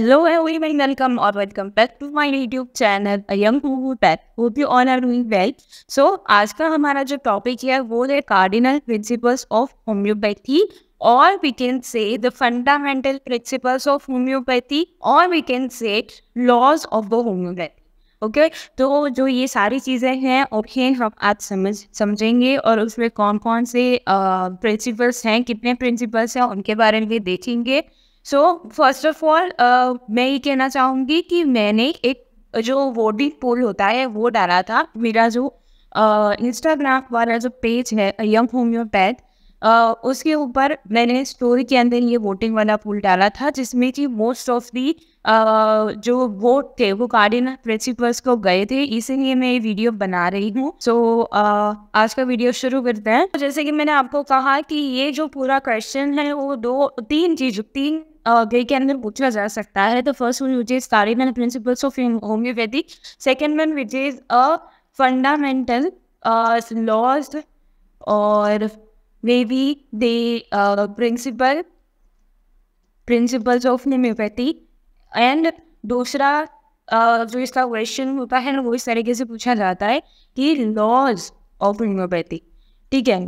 Hello everyone, welcome or welcome back to my YouTube channel, A Young Google Pet. Hope you all are doing well. So, आज का हमारा जो topic है वो है cardinal principles of homeopathy or we can say the fundamental principles of homeopathy or we can say laws of the homeopathy okay तो जो ये सारी चीज़ें हैं ओके हम आज समझ समझेंगे और उसमें कौन कौन से प्रिंसिपल्स हैं कितने प्रिंसिपल्स हैं उनके बारे में देखेंगे सो फर्स्ट ऑफ ऑल मैं ये कहना चाहूँगी कि मैंने एक जो वोटिंग पोल होता है वो डाला था मेरा जो इंस्टाग्राम वाला जो पेज है यंग होम्योपैथ उसके ऊपर मैंने स्टोरी के अंदर ये वोटिंग वाला पोल डाला था जिसमें कि मोस्ट ऑफ दी जो वोट थे वो कार्डिनल प्रिंसिपल्स को गए थे इसीलिए मैं ये वीडियो बना रही हूँ सो so, uh, आज का वीडियो शुरू करते हैं जैसे कि मैंने आपको कहा कि ये जो पूरा क्वेश्चन है वो दो तीन चीज तीन गई के अंदर पूछा जा सकता है तो first one which is cardinal and principles of homeopathy second one which is a fundamental laws or maybe the principle principles of homeopathy and दूसरा uh, जो इसका क्वेश्चन होता है ना वो इस तरीके से पूछा जाता है कि लॉज ऑफ होम्योपैथी ठीक है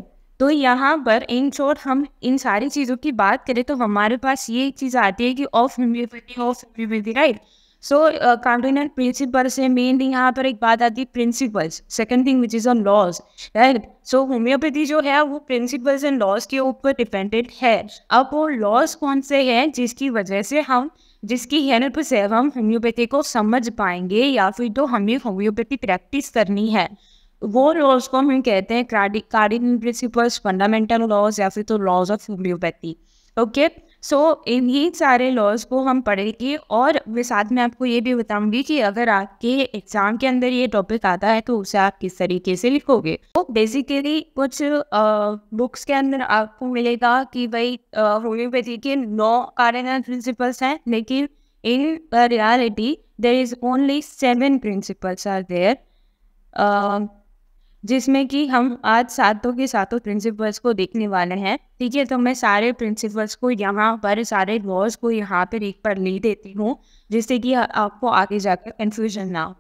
तो यहाँ पर इन शोर हम इन सारी चीज़ों की बात करें तो हमारे पास ये चीज़ आती है कि of immunity of immunity right so continent principle से मेन यहाँ पर एक बात आती है principles second thing which is on laws right so homeopathy जो है वो प्रिंसिपल्स एंड लॉज के ऊपर डिपेंडेंट है अब वो लॉज कौन से हैं जिसकी वजह से हम जिसकी हेल्प से हम होम्योपैथी को समझ पाएंगे या फिर तो हमें होम्योपैथी प्रैक्टिस करनी है वो लॉज को हम कहते हैं कार्डिन प्रिंसिपल्स फंडामेंटल लॉज या फिर तो laws of homeopathy okay so ही सारे लॉज को हम पढ़ेंगे और मैं साथ में आपको ये भी बताऊंगी कि अगर आपके एग्जाम के अंदर ये टॉपिक आता है तो उसे आप किस तरीके से लिखोगे तो बेसिकली कुछ बुक्स के अंदर आपको मिलेगा कि भाई होम्योपैथी के नौ कार्डिनल प्रिंसिपल्स हैं लेकिन in reality there is only seven principles are there जिसमें कि हम आज सातों के सातों प्रिंसिपल्स को देखने वाले हैं ठीक है तो मैं सारे प्रिंसिपल्स को यहाँ पर सारे लॉज को यहाँ पर एक पर ले देती हूँ जिससे कि आपको आगे जाकर कन्फ्यूजन ना हो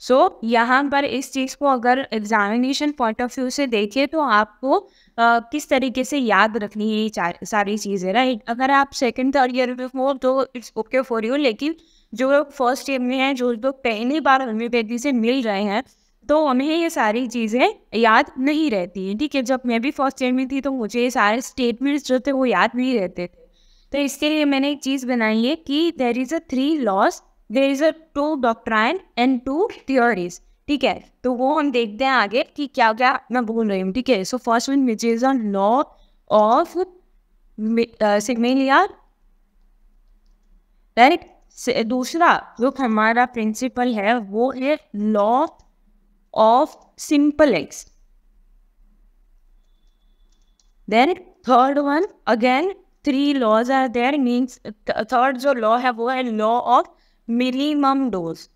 सो so, यहाँ पर इस चीज़ को अगर एग्जामिनेशन पॉइंट ऑफ व्यू से देखिए तो आपको आ, किस तरीके से याद रखनी है ये सारी चीज़ें राइट अगर आप सेकंड थर्ड ईयर में हो तो इट्स ओके फॉर यू लेकिन जो लोग फर्स्ट ईयर में हैं जो लोग पहली बार होम्योपैथी से मिल रहे हैं तो हमें ये सारी चीज़ें याद नहीं रहती हैं ठीक है जब मैं भी फर्स्ट ईयर में थी तो मुझे ये सारे स्टेटमेंट्स जो थे वो याद नहीं रहते थे तो इसके लिए मैंने एक चीज़ बनाई है कि there is a three laws there is a two doctrine and two theories ठीक है तो वो हम देखते हैं आगे कि क्या क्या मैं बोल रही हूँ ठीक है so first one which is a law of similia right दूसरा जो हमारा प्रिंसिपल है वो है law of simple x. Then third one, again, three laws are there. Means th third जो law है वो है law of minimum dose.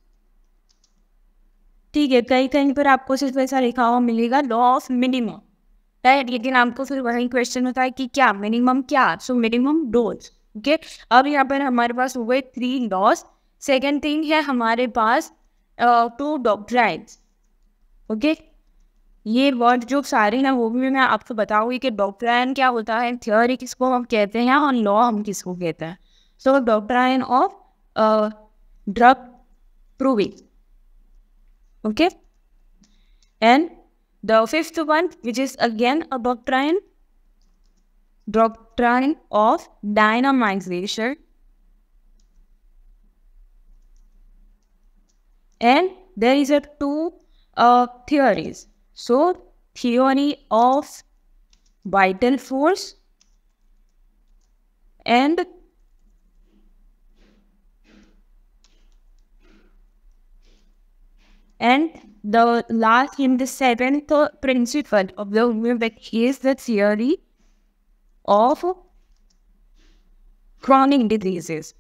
ठीक है कहीं कहीं पर आपको सिर्फ ऐसा लिखा हुआ मिलेगा लॉ ऑफ मिनिमम राइट लेकिन आपको फिर वही क्वेश्चन होता है कि क्या मिनिमम क्या सो मिनिमम डोज ओके अब यहाँ पर हमारे पास हुए थ्री लॉस सेकेंड थिंग है हमारे पास टू डॉक्ट्राइड्स ओके ये वर्ड जो सारे हैं वो भी मैं आपको बताऊंगी कि डॉक्ट्राइन क्या होता है थियोरी किसको हम कहते हैं और लॉ हम किसको कहते हैं so doctrine of drug proving okay and the fifth one which is again a doctrine doctrine of dynamisation and there is a two uh, theories. So, theory of vital force and and the last in the seventh principle of the homeopathic is the theory of chronic diseases.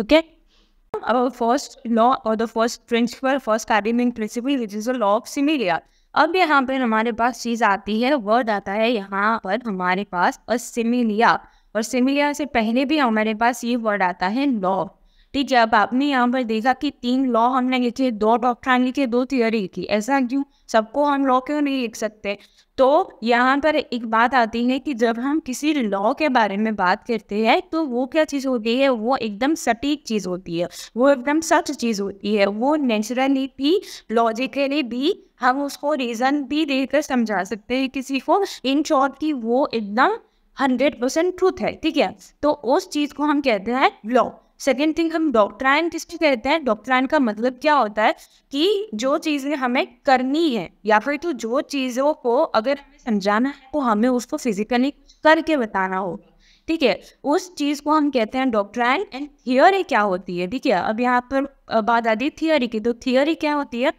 Okay, our first law or the first principle, first academic principle, which is the law of similia. अब यहाँ पर हमारे पास चीज आती है word आता है यहाँ पर हमारे पास और सिमिलिया और सिमिलिया से पहले भी हमारे पास ये वर्ड आता है लॉ ठीक है अब आपने यहाँ पर देखा कि तीन लॉ हमने लिखे दो डॉक्ट्राइन लिखे दो थियोरी लिखी ऐसा क्यों सबको हम लॉ क्यों नहीं लिख सकते तो यहाँ पर एक बात आती है कि जब हम किसी लॉ के बारे में बात करते हैं तो वो क्या चीज़ होती है वो एकदम सटीक चीज़ होती है वो एकदम सच चीज़ होती है वो नेचुरली भी लॉजिकली भी हम उसको रीज़न भी देकर समझा सकते हैं किसी को इन शॉर्ट कि वो एकदम हंड्रेड परसेंट ट्रूथ है ठीक है तो उस चीज़ को हम कहते हैं लॉ सेकेंड थिंग हम डॉक्ट्राइन किसको कहते हैं डॉक्ट्राइन का मतलब क्या होता है कि जो चीज़ें हमें करनी है या फिर तो जो चीज़ों को अगर हमें समझाना है तो हमें उसको फिजिकली करके बताना हो ठीक है उस चीज़ को हम कहते हैं डॉक्ट्राइन एंड थियोरी क्या होती है ठीक है अब यहाँ पर बात आती है थियोरी की तो थियोरी क्या होती है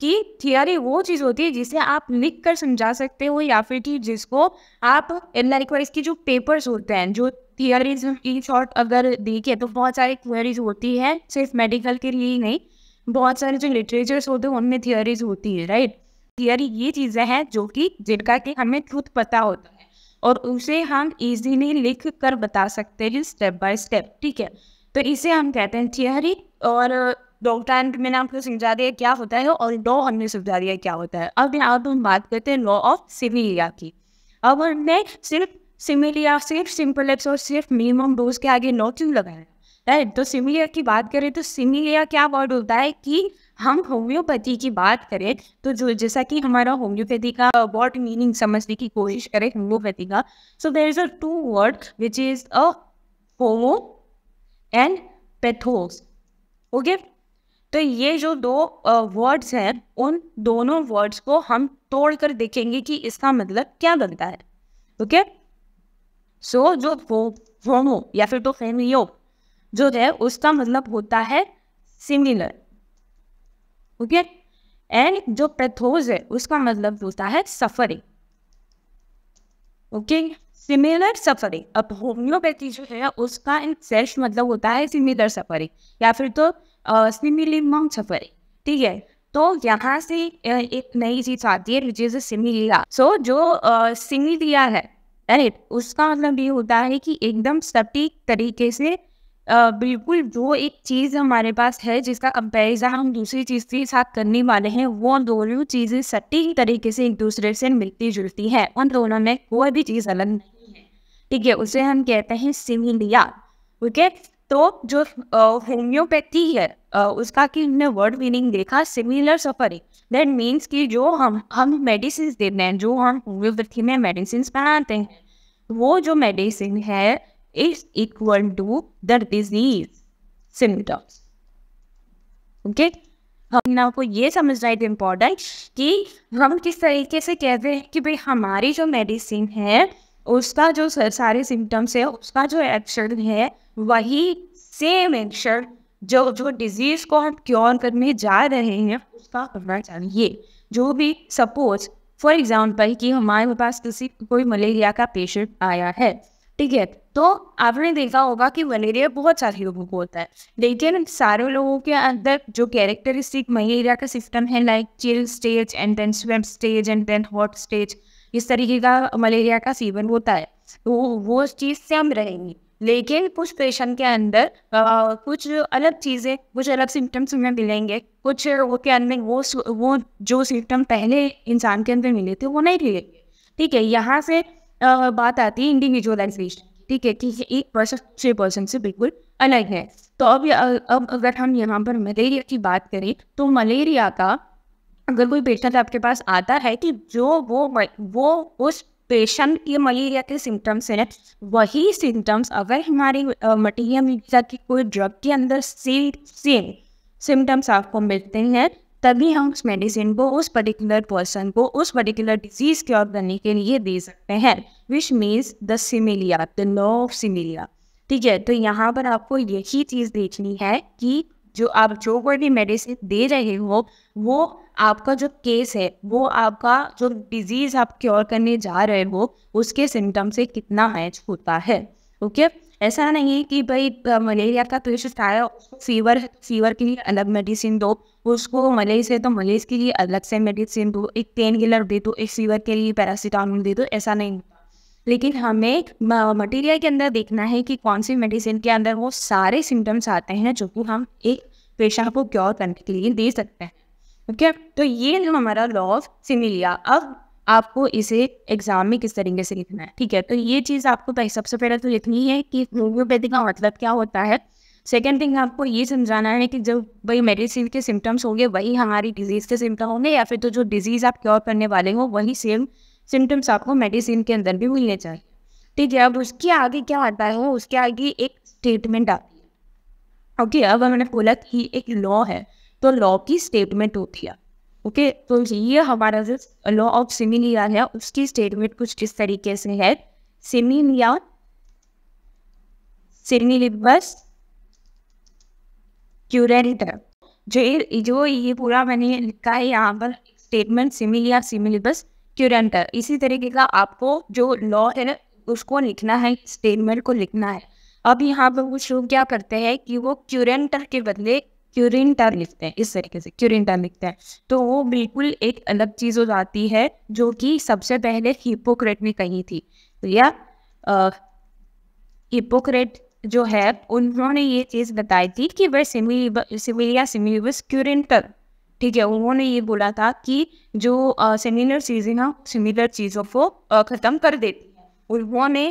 कि थियरी वो चीज़ होती है जिसे आप लिख कर समझा सकते हो या फिर कि जिसको आप लाइक इसके जो पेपर्स होते हैं जो थियरीज इन शॉर्ट अगर देखिए तो बहुत सारी थियरीज होती है सिर्फ मेडिकल के लिए ही नहीं बहुत सारे जो लिटरेचर्स होते हैं उनमें थियरीज होती है राइट थियरी ये चीज़ें हैं जो कि जिनका कि हमें खुद पता होता है और उसे हम इजीली लिख कर बता सकते हैं स्टेप बाय स्टेप ठीक है तो इसे हम कहते हैं थियरी और डॉक्टर टाइम मैंने आपको समझा दिया क्या होता है और लॉ हमने समझा दिया क्या होता है अब यहाँ पर हम बात करते हैं लॉ ऑफ सिमिलिया की अब हमने सिर्फ सिमिलिया सिर्फ सिंपल एक्स और सिर्फ मिनिमम डोज के आगे लॉ क्यों लगाया राइट तो सिमिलिया की बात करें तो सिमिलिया क्या वर्ड होता है कि हम होम्योपैथी की बात करें तो जो जैसा कि हमारा होम्योपैथी का वर्ड मीनिंग समझने की कोशिश करें होम्योपैथी का so there is a two word which is a homo and pathos okay तो ये जो दो वर्ड्स हैं उन दोनों वर्ड्स को हम तोड़ कर देखेंगे कि इसका मतलब क्या बनता है ओके सो so, जो होमो या फिर तो फेमियो जो है उसका मतलब होता है सिमिलर ओके एंड जो पैथोज है उसका मतलब होता है सफरिंग ओके सिमिलर सफरिंग अब होम्योपैथी जो है उसका इन सेश मतलब होता है सिमिलर सफरिंग या फिर तो सिमिली माउंट ठीक है तो यहाँ से एक नई चीज आती है विच इज सिमिलिया सो जो सिमिलिया है राइट उसका मतलब ये होता है कि एकदम सटीक तरीके से बिल्कुल जो एक चीज़ हमारे पास है जिसका कंपेरिजन हम दूसरी चीज़ के साथ करने वाले हैं वो दोनों चीज़ें सटीक तरीके से एक दूसरे से मिलती जुलती है उन दोनों में कोई भी चीज़ अलग नहीं है ठीक है उसे हम कहते हैं सिमिलिया ओके तो जो होम्योपैथी है उसका कि हमने वर्ड मीनिंग देखा सिमिलर सफरिंग दैट मीन्स कि जो हम हम मेडिसिन देते हैं जो हम होम्योपैथी में मेडिसिन बनाते हैं वो जो मेडिसिन है is equal to the disease symptoms okay हमने आपको ये समझना है इम्पोर्टेंट कि हम किस तरीके से कहते हैं कि भाई हमारी जो मेडिसिन है उसका जो सारे सिम्टम्स है उसका जो एक्शन है वही सेम एक्शन जो जो डिजीज को हम क्योर करने जा रहे हैं उसका करना चाहिए जो भी सपोज फॉर एग्जाम्पल कि हमारे पास किसी कोई मलेरिया का पेशेंट आया है ठीक है तो आपने देखा होगा कि मलेरिया बहुत सारे लोगों को होता है लेकिन सारे लोगों के अंदर जो कैरेक्टरिस्टिक मलेरिया का सिस्टम है like chill stage and then sweat stage and then hot stage इस तरीके का मलेरिया का सीवन होता है तो वो उस चीज़ से हम रहेंगे लेकिन कुछ पेशेंट के अंदर आ, कुछ अलग चीज़ें कुछ अलग सिम्टम्स उन्हें मिलेंगे कुछ के अंदर वो वो जो सिम्टम पहले इंसान के अंदर मिले थे वो नहीं मिले ठीक है यहाँ से आ, बात आती है इंडिविजुअलाइजेशन ठीक है कि एक पर्सन दूसरे पर्सन से बिल्कुल अलग है तो अब अब अगर हम यहाँ पर मलेरिया की बात करें तो मलेरिया का अगर कोई पेशेंट आपके पास आता है कि जो वो वो उस पेशेंट के मलेरिया के सिम्टम्स हैं वही सिम्टम्स अगर हमारी मटीरिया मीडिया की कोई ड्रग के अंदर सेम सेम सिम्टम्स आपको मिलते हैं तभी हम उस मेडिसिन को उस पर्टिकुलर पर्सन को उस पर्टिकुलर डिजीज क्योर करने के लिए दे सकते हैं which means the similia the law of similia ठीक है तो यहाँ पर आपको यही चीज़ देखनी है कि जो आप जो कोई भी मेडिसिन दे रहे हो वो आपका जो केस है वो आपका जो डिजीज आप क्योर करने जा रहे हो उसके सिम्टम से कितना मैच होता है ओके ऐसा नहीं कि भाई मलेरिया का पेशेंट तो आया उसको फीवर है फीवर के लिए अलग मेडिसिन दो उसको मलेज है तो मलेज के लिए अलग से मेडिसिन दो एक पेन किलर दे दो एक फीवर के लिए पैरासीटामोल दे दो ऐसा नहीं लेकिन हमें मटेरियल के अंदर देखना है कि कौन सी मेडिसिन के अंदर वो सारे सिम्टम्स आते हैं जो कि हम एक पेशा को क्योर करने के लिए दे सकते हैं ओके तो ये जो हमारा लॉ ऑफ सिमिलिया अब आपको इसे एग्जाम में किस तरीके से लिखना है ठीक है तो ये चीज़ आपको सबसे पहले तो लिखनी है कि होम्योपैथी का मतलब क्या होता है सेकेंड थिंग आपको ये समझाना है कि जब भाई मेडिसिन के सिम्टम्स होंगे वही हमारी डिजीज़ के सिम्टम होंगे या फिर तो जो डिजीज़ आप क्योर करने वाले हो वही सेम सिम्टम्स आपको मेडिसिन के अंदर भी मिलने चाहिए ठीक है अब उसके आगे क्या आता है उसके आगे एक स्टेटमेंट आती है ओके अब हमने बोला कि एक लॉ है तो लॉ की स्टेटमेंट होती है ओके तो ये हमारा जो लॉ ऑफ सिमिलिया है उसकी स्टेटमेंट कुछ किस तरीके से है सिमिलिया सिमिलिबस क्यूरेटर जो जो ये पूरा मैंने लिखा है यहाँ पर स्टेटमेंट सिमिलिया सिमिलिबस क्यूरेंटर इसी तरीके का आपको जो लॉ है उसको लिखना है स्टेटमेंट को लिखना है अब यहाँ पर कुछ लोग क्या करते हैं कि वो क्यूरेंटर के बदले क्यूरिन लिखते हैं इस तरीके से क्यूरिन लिखते हैं तो वो बिल्कुल एक अलग चीज़ हो जाती है जो कि सबसे पहले हिपोक्रेट ने कही थी तो या हिपोक्रेट जो है उन्होंने ये चीज़ बताई थी कि वह सिमिलिया सिमिलिबस क्यूरिन ठीक है उन्होंने ये बोला था कि जो सिमिलर चीज़ें ना सिमिलर चीज़ों को ख़त्म कर देती उन्होंने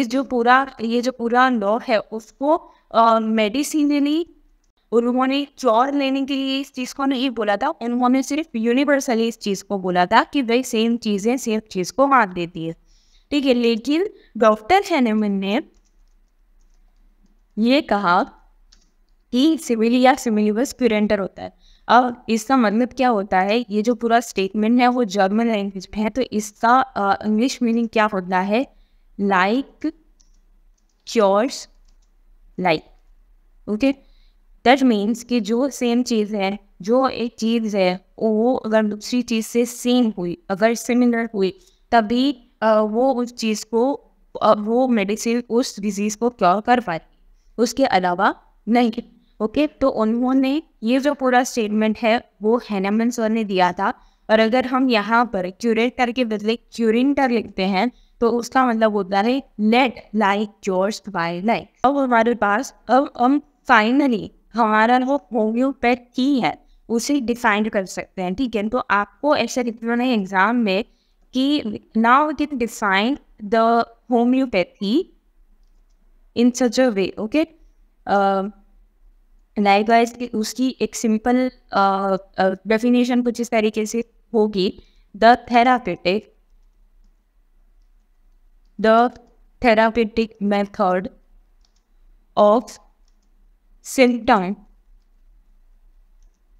इस जो पूरा ये जो पूरा लॉ है उसको मेडिसिनली उन्होंने चौर लेने के लिए इस चीज़ को नहीं बोला था उन्होंने सिर्फ यूनिवर्सली इस चीज़ को बोला था कि भाई सेम चीज़ें सेम चीज़ को मार देती है ठीक है लेकिन डॉक्टर हैनमन ने ये कहा कि सिमिली या सिमिलिबस क्यूरेंटर होता है अब इसका मतलब क्या होता है ये जो पूरा स्टेटमेंट है वो जर्मन लैंग्वेज में है तो इसका इंग्लिश मीनिंग क्या होता है like cures like okay that means कि जो सेम चीज़ है जो एक चीज़ है वो अगर दूसरी चीज़ से सेम हुई अगर सिमिलर हुई तभी वो उस चीज़ को वो मेडिसिन उस डिजीज़ को क्योर कर पाए उसके अलावा नहीं ओके तो उन्होंने ये जो पूरा स्टेटमेंट है वो हैनामन सर ने दिया था और अगर हम यहाँ पर क्यूरेटर के बदले क्यूरिंटर लिखते हैं तो उसका मतलब होता है let like cures by like अब हमारे पास अब हम फाइनली हमारा वो होम्योपैथ की है उसे डिफाइंड कर सकते हैं ठीक है तो आपको ऐसा लिखना है एग्जाम में कि now we can define the homeopathy in such a way okay likewise उसकी एक सिंपल डेफिनेशन uh, uh, कुछ इस तरीके से होगी the therapeutic the therapeutic method of symptom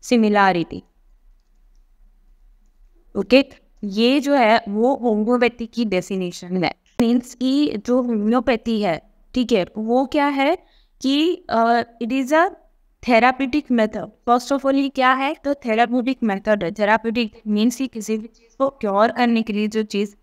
similarity okay ये जो है वो होम्योपैथी की डेफिनेशन है मीन्स की जो होम्योपैथी है ठीक है वो क्या है कि it is a therapeutic method first of all ये क्या है तो थेरापिटिक मेथड है थेरापिटिक मीन्स कि किसी भी चीज़ को क्योर करने के लिए जो चीज़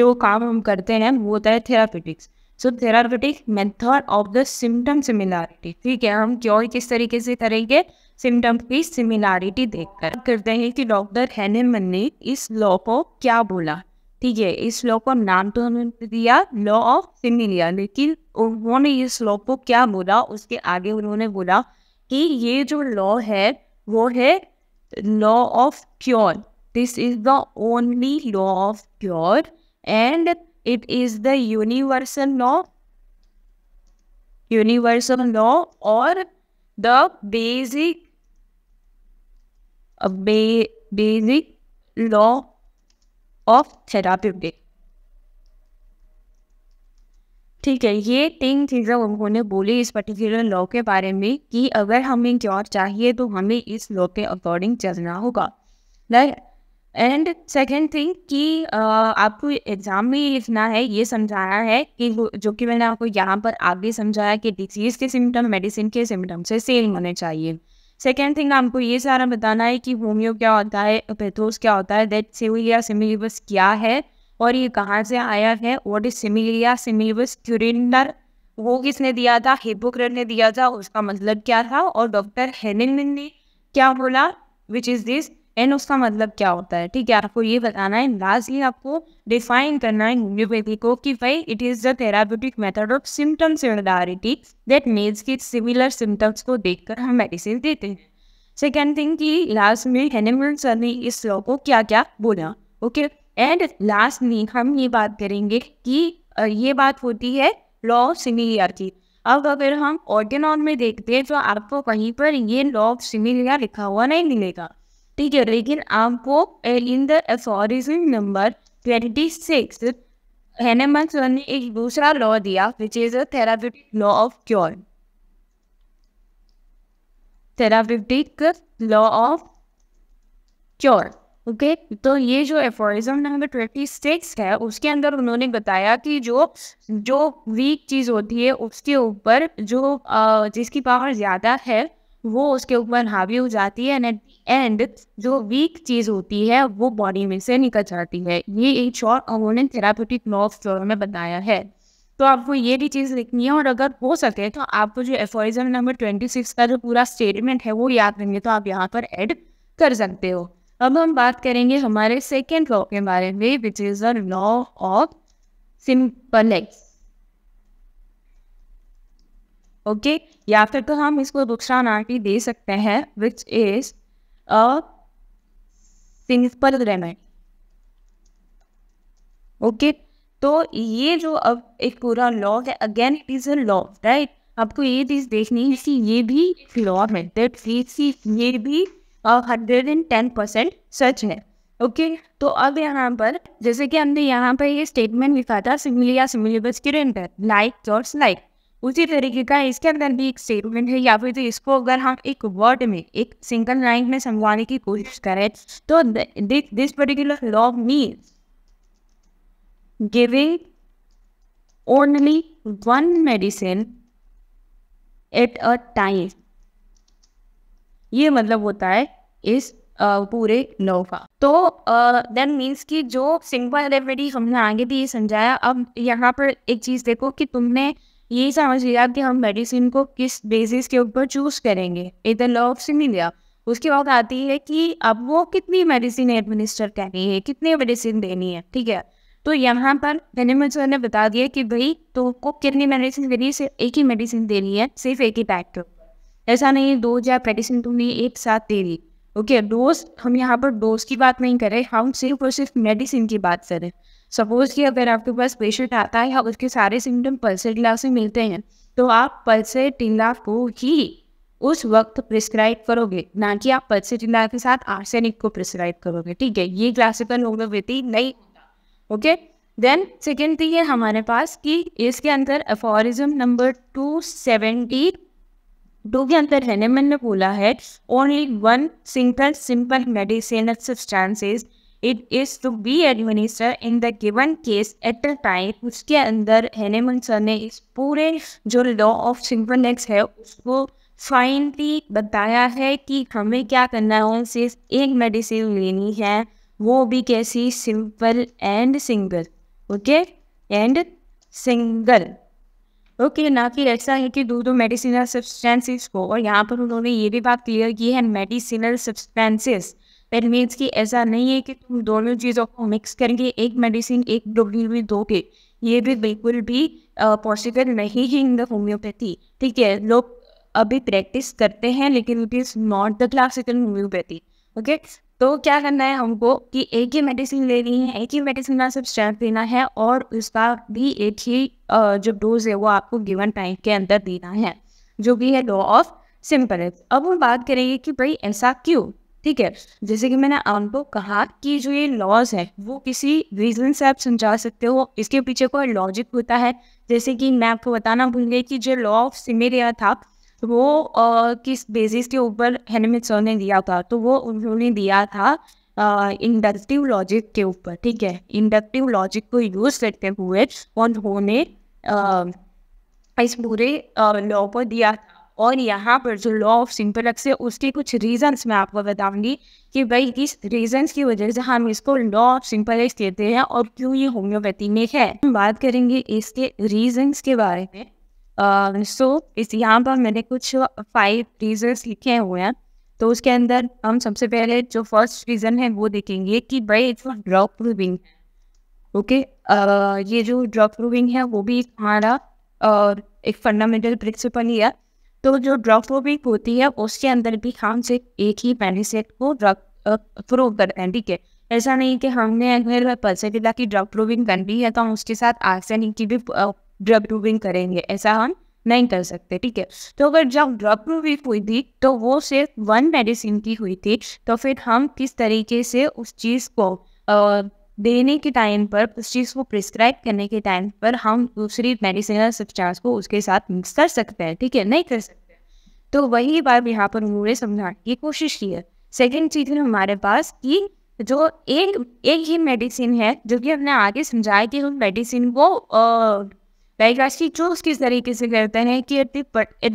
जो काम हम करते हैं वो होता है therapeutics so therapeutic method of the symptom similarity ठीक है हम क्यों किस तरीके से करेंगे सिम्टम की सिमिलरिटी देखकर करते हैं कि डॉक्टर हैनेमन ने इस लॉ को क्या बोला ठीक है इस लॉ को नाम तो हमने दिया लॉ ऑफ सिमिलिया लेकिन उन्होंने इस लॉ को क्या बोला उसके आगे उन्होंने बोला कि ये जो लॉ है वो है law of cure this is the only law of cure and it is the universal law universal law or the basic a ba basic law of therapeutic ठीक है ये तीन चीज़ें उन्होंने बोली इस पर्टिकुलर लॉ के बारे में कि अगर हमें क्योर चाहिए तो हमें इस लॉ के अकॉर्डिंग चलना होगा लाइक एंड सेकेंड थिंग कि uh, आपको एग्जाम में लिखना है ये समझाया है कि जो कि मैंने आपको यहाँ पर आगे समझाया कि डिजीज के सिम्टम मेडिसिन के सिम्टम से सेम होने चाहिए सेकेंड थिंग आपको ये सारा बताना है कि होम्यो क्या होता है पेथोस क्या होता है दैट सिमिलिया सिमिलिबस क्या है और ये कहाँ से आया है what is similia similibus curentur वो किसने दिया था हिपोक्रेट ने दिया था उसका मतलब क्या था और डॉक्टर हेनिन ने क्या बोला विच इज दिस एंड उसका मतलब क्या होता है ठीक है आपको ये बताना है लास्टली आपको डिफाइन करना है होम्योपैथी को कि भाई it is the therapeutic method of symptom similarity that means कि सिमिलर सिम्टम्स को देखकर हम मेडिसिन देते हैं सेकेंड थिंग कि लास्ट में हेनेमन सर ने इस लॉ को क्या क्या बोला ओके एंड लास्ट में हम ये बात करेंगे कि ये बात होती है लॉ ऑफ सिमिलियर की अब अगर हम ऑर्गेनॉन में देखते हैं तो आपको कहीं पर ये लॉ ऑफ सिमिलियर लिखा हुआ नहीं मिलेगा ठीक है लेकिन आपको in the aphorism number twenty six Hahnemann sir ने एक दूसरा लॉ दिया which is a therapeutic law of cure therapeutic law of cure okay तो ये जो एफोरिज्म नंबर ट्वेंटी सिक्स है उसके अंदर उन्होंने बताया कि जो जो वीक चीज़ होती है उसके ऊपर जो जिसकी पावर ज़्यादा है वो उसके ऊपर हावी हो जाती है एंड एंड जो वीक चीज होती है वो बॉडी में से निकल जाती है ये एक शॉर्ट उन्होंने थेरापेटिक लॉफ जो में बताया है तो आपको ये भी चीज़ लिखनी है और अगर हो सके तो आपको जो एफोरिज्म नंबर ट्वेंटी सिक्स का जो पूरा स्टेटमेंट है वो याद रहेंगे तो आप यहाँ पर ऐड कर सकते हो अब हम बात करेंगे हमारे सेकेंड लॉ के बारे में which is the law of simplex okay या फिर तो हम इसको दूसरा नाम भी दे सकते हैं which is a simple remedy okay तो ये जो अब एक पूरा लॉ है again it is a law right आपको ये चीज देखनी है कि ये भी लॉ है दैट ये भी हंड्रेड एंड टेन परसेंट सच है ओके okay? तो अब यहाँ पर जैसे कि हमने यहाँ पर ये स्टेटमेंट लिखा था सिमिलिया सिमिलेबस के लाइक जॉर्स लाइक उसी तरीके का इसके अंदर भी एक स्टेटमेंट है या फिर तो इसको अगर हम एक वर्ड में एक सिंगल लाइन में समझाने की कोशिश करें तो this particular law means giving only one medicine at a time ये मतलब होता है इस Uh, पूरे लॉ का तो देन uh, मीन्स कि जो सिंपल रेमेडी हमने आगे भी ये समझाया अब यहाँ पर एक चीज देखो कि तुमने ये समझ लिया कि हम मेडिसिन को किस बेसिस के ऊपर चूज करेंगे इधर लॉ ऑफ नहीं दिया उसके बाद आती है कि अब वो कितनी मेडिसिन एडमिनिस्टर करनी है कितनी मेडिसिन देनी है ठीक है तो यहाँ पर मैंने सर ने बता दिया कि भाई तो को कितनी मेडिसिन देनी है सिर्फ एक ही मेडिसिन देनी है सिर्फ एक ही पैक के ऊपर ऐसा नहीं दो या मेडिसिन तुमने एक साथ दे दी ओके डोज हम यहाँ पर डोज की बात नहीं करें हम सिर्फ और सिर्फ मेडिसिन की बात करें सपोज कि अगर आपके पास पेशेंट आता है और उसके सारे सिम्टम पल्सर टिला से मिलते हैं तो आप पल्सर टिला को ही उस वक्त प्रिस्क्राइब करोगे ना कि आप पल्सर टिला के साथ आर्सेनिक को प्रिस्क्राइब करोगे ठीक है ये क्लासिकल होम्योपैथी नहीं ओके देन सेकेंड थी है हमारे पास कि इसके अंदर aphorism number two seventy two के अंदर हैनेमन ने बोला है only one single simple medicinal substances it is to be administer in the given case at the time उसके अंदर हेनेमन सर ने इस पूरे जो लॉ ऑफ सिंपल एक्स है उसको फाइनली बताया है कि हमें क्या करना है सिर्फ एक मेडिसिन लेनी है वो भी कैसी simple and single okay and single okay ना कि ऐसा है कि दो दो मेडिसिनल सब्सटेंसेस को और यहाँ पर उन्होंने ये भी बात क्लियर की है मेडिसिनल सब्सटेंसेस दैट मीन्स कि ऐसा नहीं है कि तुम दोनों चीज़ों को मिक्स करके एक मेडिसिन एक डोबली में दोगे ये भी बिल्कुल भी पॉसिबल नहीं है इन द होम्योपैथी ठीक है लोग अभी प्रैक्टिस करते हैं लेकिन it is not the classical homeopathy okay तो क्या करना है हमको कि एक ही मेडिसिन लेनी है एक ही मेडिसिन का सब स्टैंप लेना है और उसका भी एक ही जो डोज है वो आपको गिवन टाइम के अंदर देना है जो भी है लॉ ऑफ सिंपल अब हम बात करेंगे कि भाई ऐसा क्यों ठीक है जैसे कि मैंने आपको कहा कि जो ये लॉज है वो किसी रीजन से आप समझा सकते हो इसके पीछे कोई लॉजिक होता है जैसे कि मैं आपको बताना भूल गई कि जो लॉ ऑफ सिमेरिया था वो आ, किस बेसिस के ऊपर सर ने दिया था तो वो उन्होंने दिया था इंडक्टिव लॉजिक के ऊपर ठीक है इंडक्टिव लॉजिक को यूज करते हुए उन्होंने इस पूरे लॉ को दिया था और यहाँ पर जो लॉ ऑफ सिंपलक्स है उसके कुछ रीजंस मैं आपको बताऊंगी कि भाई इस रीजंस की वजह से हम इसको लॉ ऑफ सिंपलेक्स कहते हैं और क्यों ये होम्योपैथी में है हम बात करेंगे इसके रीजंस के बारे में सो uh, so, इस यहाँ पर मैंने कुछ फाइव रीजंस लिखे हुए हैं तो उसके अंदर हम सबसे पहले जो फर्स्ट रीजन है वो देखेंगे कि भाई इट्स ड्रॉप प्रूविंग ओके ये जो ड्रॉप प्रूविंग है वो भी हमारा uh, एक फंडामेंटल प्रिंसिपल ही है तो जो ड्रग प्रूविंग होती है उसके अंदर भी हम सिर्फ एक ही बेनिफिट को ड्रग प्रूव करते हैं ठीक है ऐसा नहीं कि हमने अगर पल्सेटिला की ड्रग प्रूविंग करनी है तो हम उसके साथ आर्सेनिक की भी ड्रग प्रूविंग करेंगे ऐसा हम नहीं कर सकते ठीक है तो अगर जब ड्रग प्रूविंग हुई थी तो वो सिर्फ वन मेडिसिन की हुई थी तो फिर हम किस तरीके से उस चीज़ को देने के टाइम पर उस चीज़ को प्रिस्क्राइब करने के टाइम पर हम दूसरी मेडिसिनल सब्सटेंस को उसके साथ मिक्स कर सकते हैं ठीक है नहीं कर सकते तो वही बात यहाँ पर उन्होंने समझाने की कोशिश की है सेकेंड चीज़ है हमारे पास कि जो एक एक ही मेडिसिन है जो कि हमने आगे समझाया कि हम मेडिसिन को बैगराज की चूज किस तरीके से करते हैं कि एट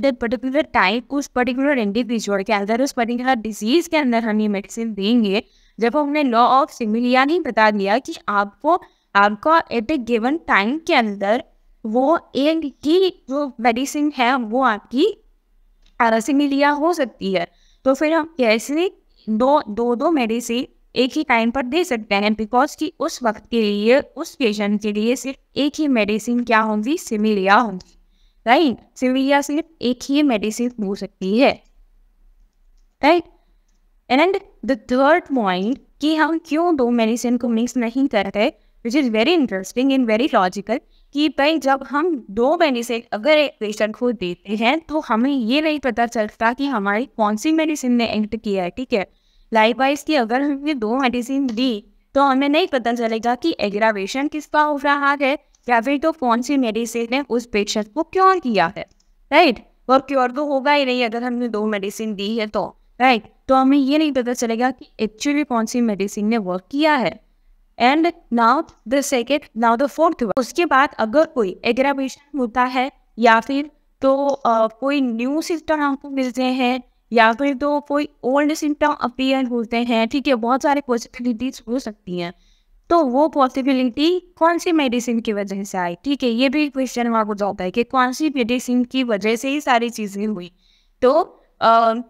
द पर्टिकुलर टाइप उस पर्टिकुलर इंडिविजुअल के अंदर उस पर्टिकुलर डिजीज के अंदर हम ये मेडिसिन देंगे जब हमने लॉ ऑफ सिमिल यानी बता दिया कि आपको आपका एट ए गिवन टाइम के अंदर वो एक ही जो मेडिसिन है वो आपकी सिमिलिया हो सकती है तो फिर हम कैसे दो दो दो मेडिसिन एक ही टाइम पर दे सकते हैं बिकॉज कि उस वक्त के लिए उस पेशेंट के लिए सिर्फ एक ही मेडिसिन क्या होगी सिमिलिया होगी राइट सिमिलिया सिर्फ एक ही मेडिसिन हो सकती है right and the third point कि हम क्यों दो मेडिसिन को मिक्स नहीं करते which is very interesting and very logical कि भाई जब हम दो मेडिसिन अगर एक पेशेंट को देते हैं तो हमें ये नहीं पता चलता कि हमारी कौन सी मेडिसिन ने एक्ट किया है ठीक है लाइफ वाइज की अगर हमने दो मेडिसिन दी तो हमें नहीं पता चलेगा कि एग्रावेशन किसका हो रहा है या फिर तो कौन सी मेडिसिन ने उस पेशेंट को क्योर किया है राइट और क्योर तो होगा ही नहीं अगर हमने दो मेडिसिन दी है तो राइट तो हमें ये नहीं पता चलेगा कि एक्चुअली कौन सी मेडिसिन ने वर्क किया है and now the second now the fourth उसके बाद अगर कोई एग्रावेशन होता है या फिर तो uh, कोई न्यू सिस्टम आपको मिलते हैं या फिर तो कोई ओल्ड सिम्टम अपीयर होते हैं ठीक है बहुत सारे पॉसिबिलिटीज हो सकती हैं तो वो पॉसिबिलिटी कौन सी मेडिसिन की वजह से आई ठीक है ये भी क्वेश्चन वहाँ को जाता है कि कौन सी मेडिसिन की वजह से ही सारी चीज़ें हुई तो uh,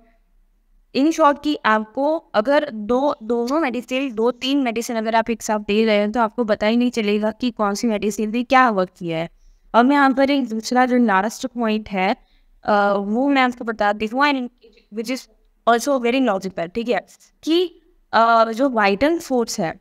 इन शॉर्ट कि आपको अगर दो दोनों मेडिसिन दो तीन मेडिसिन अगर आप एक साथ दे रहे हैं तो आपको पता ही नहीं चलेगा कि कौन सी मेडिसिन ने क्या वर्क किया है और मैं यहाँ पर एक दूसरा जो लास्ट पॉइंट है आ, वो मैं आपको बता दी हूँ which is also very logical ठीक है कि आ, जो वाइटन फोर्स है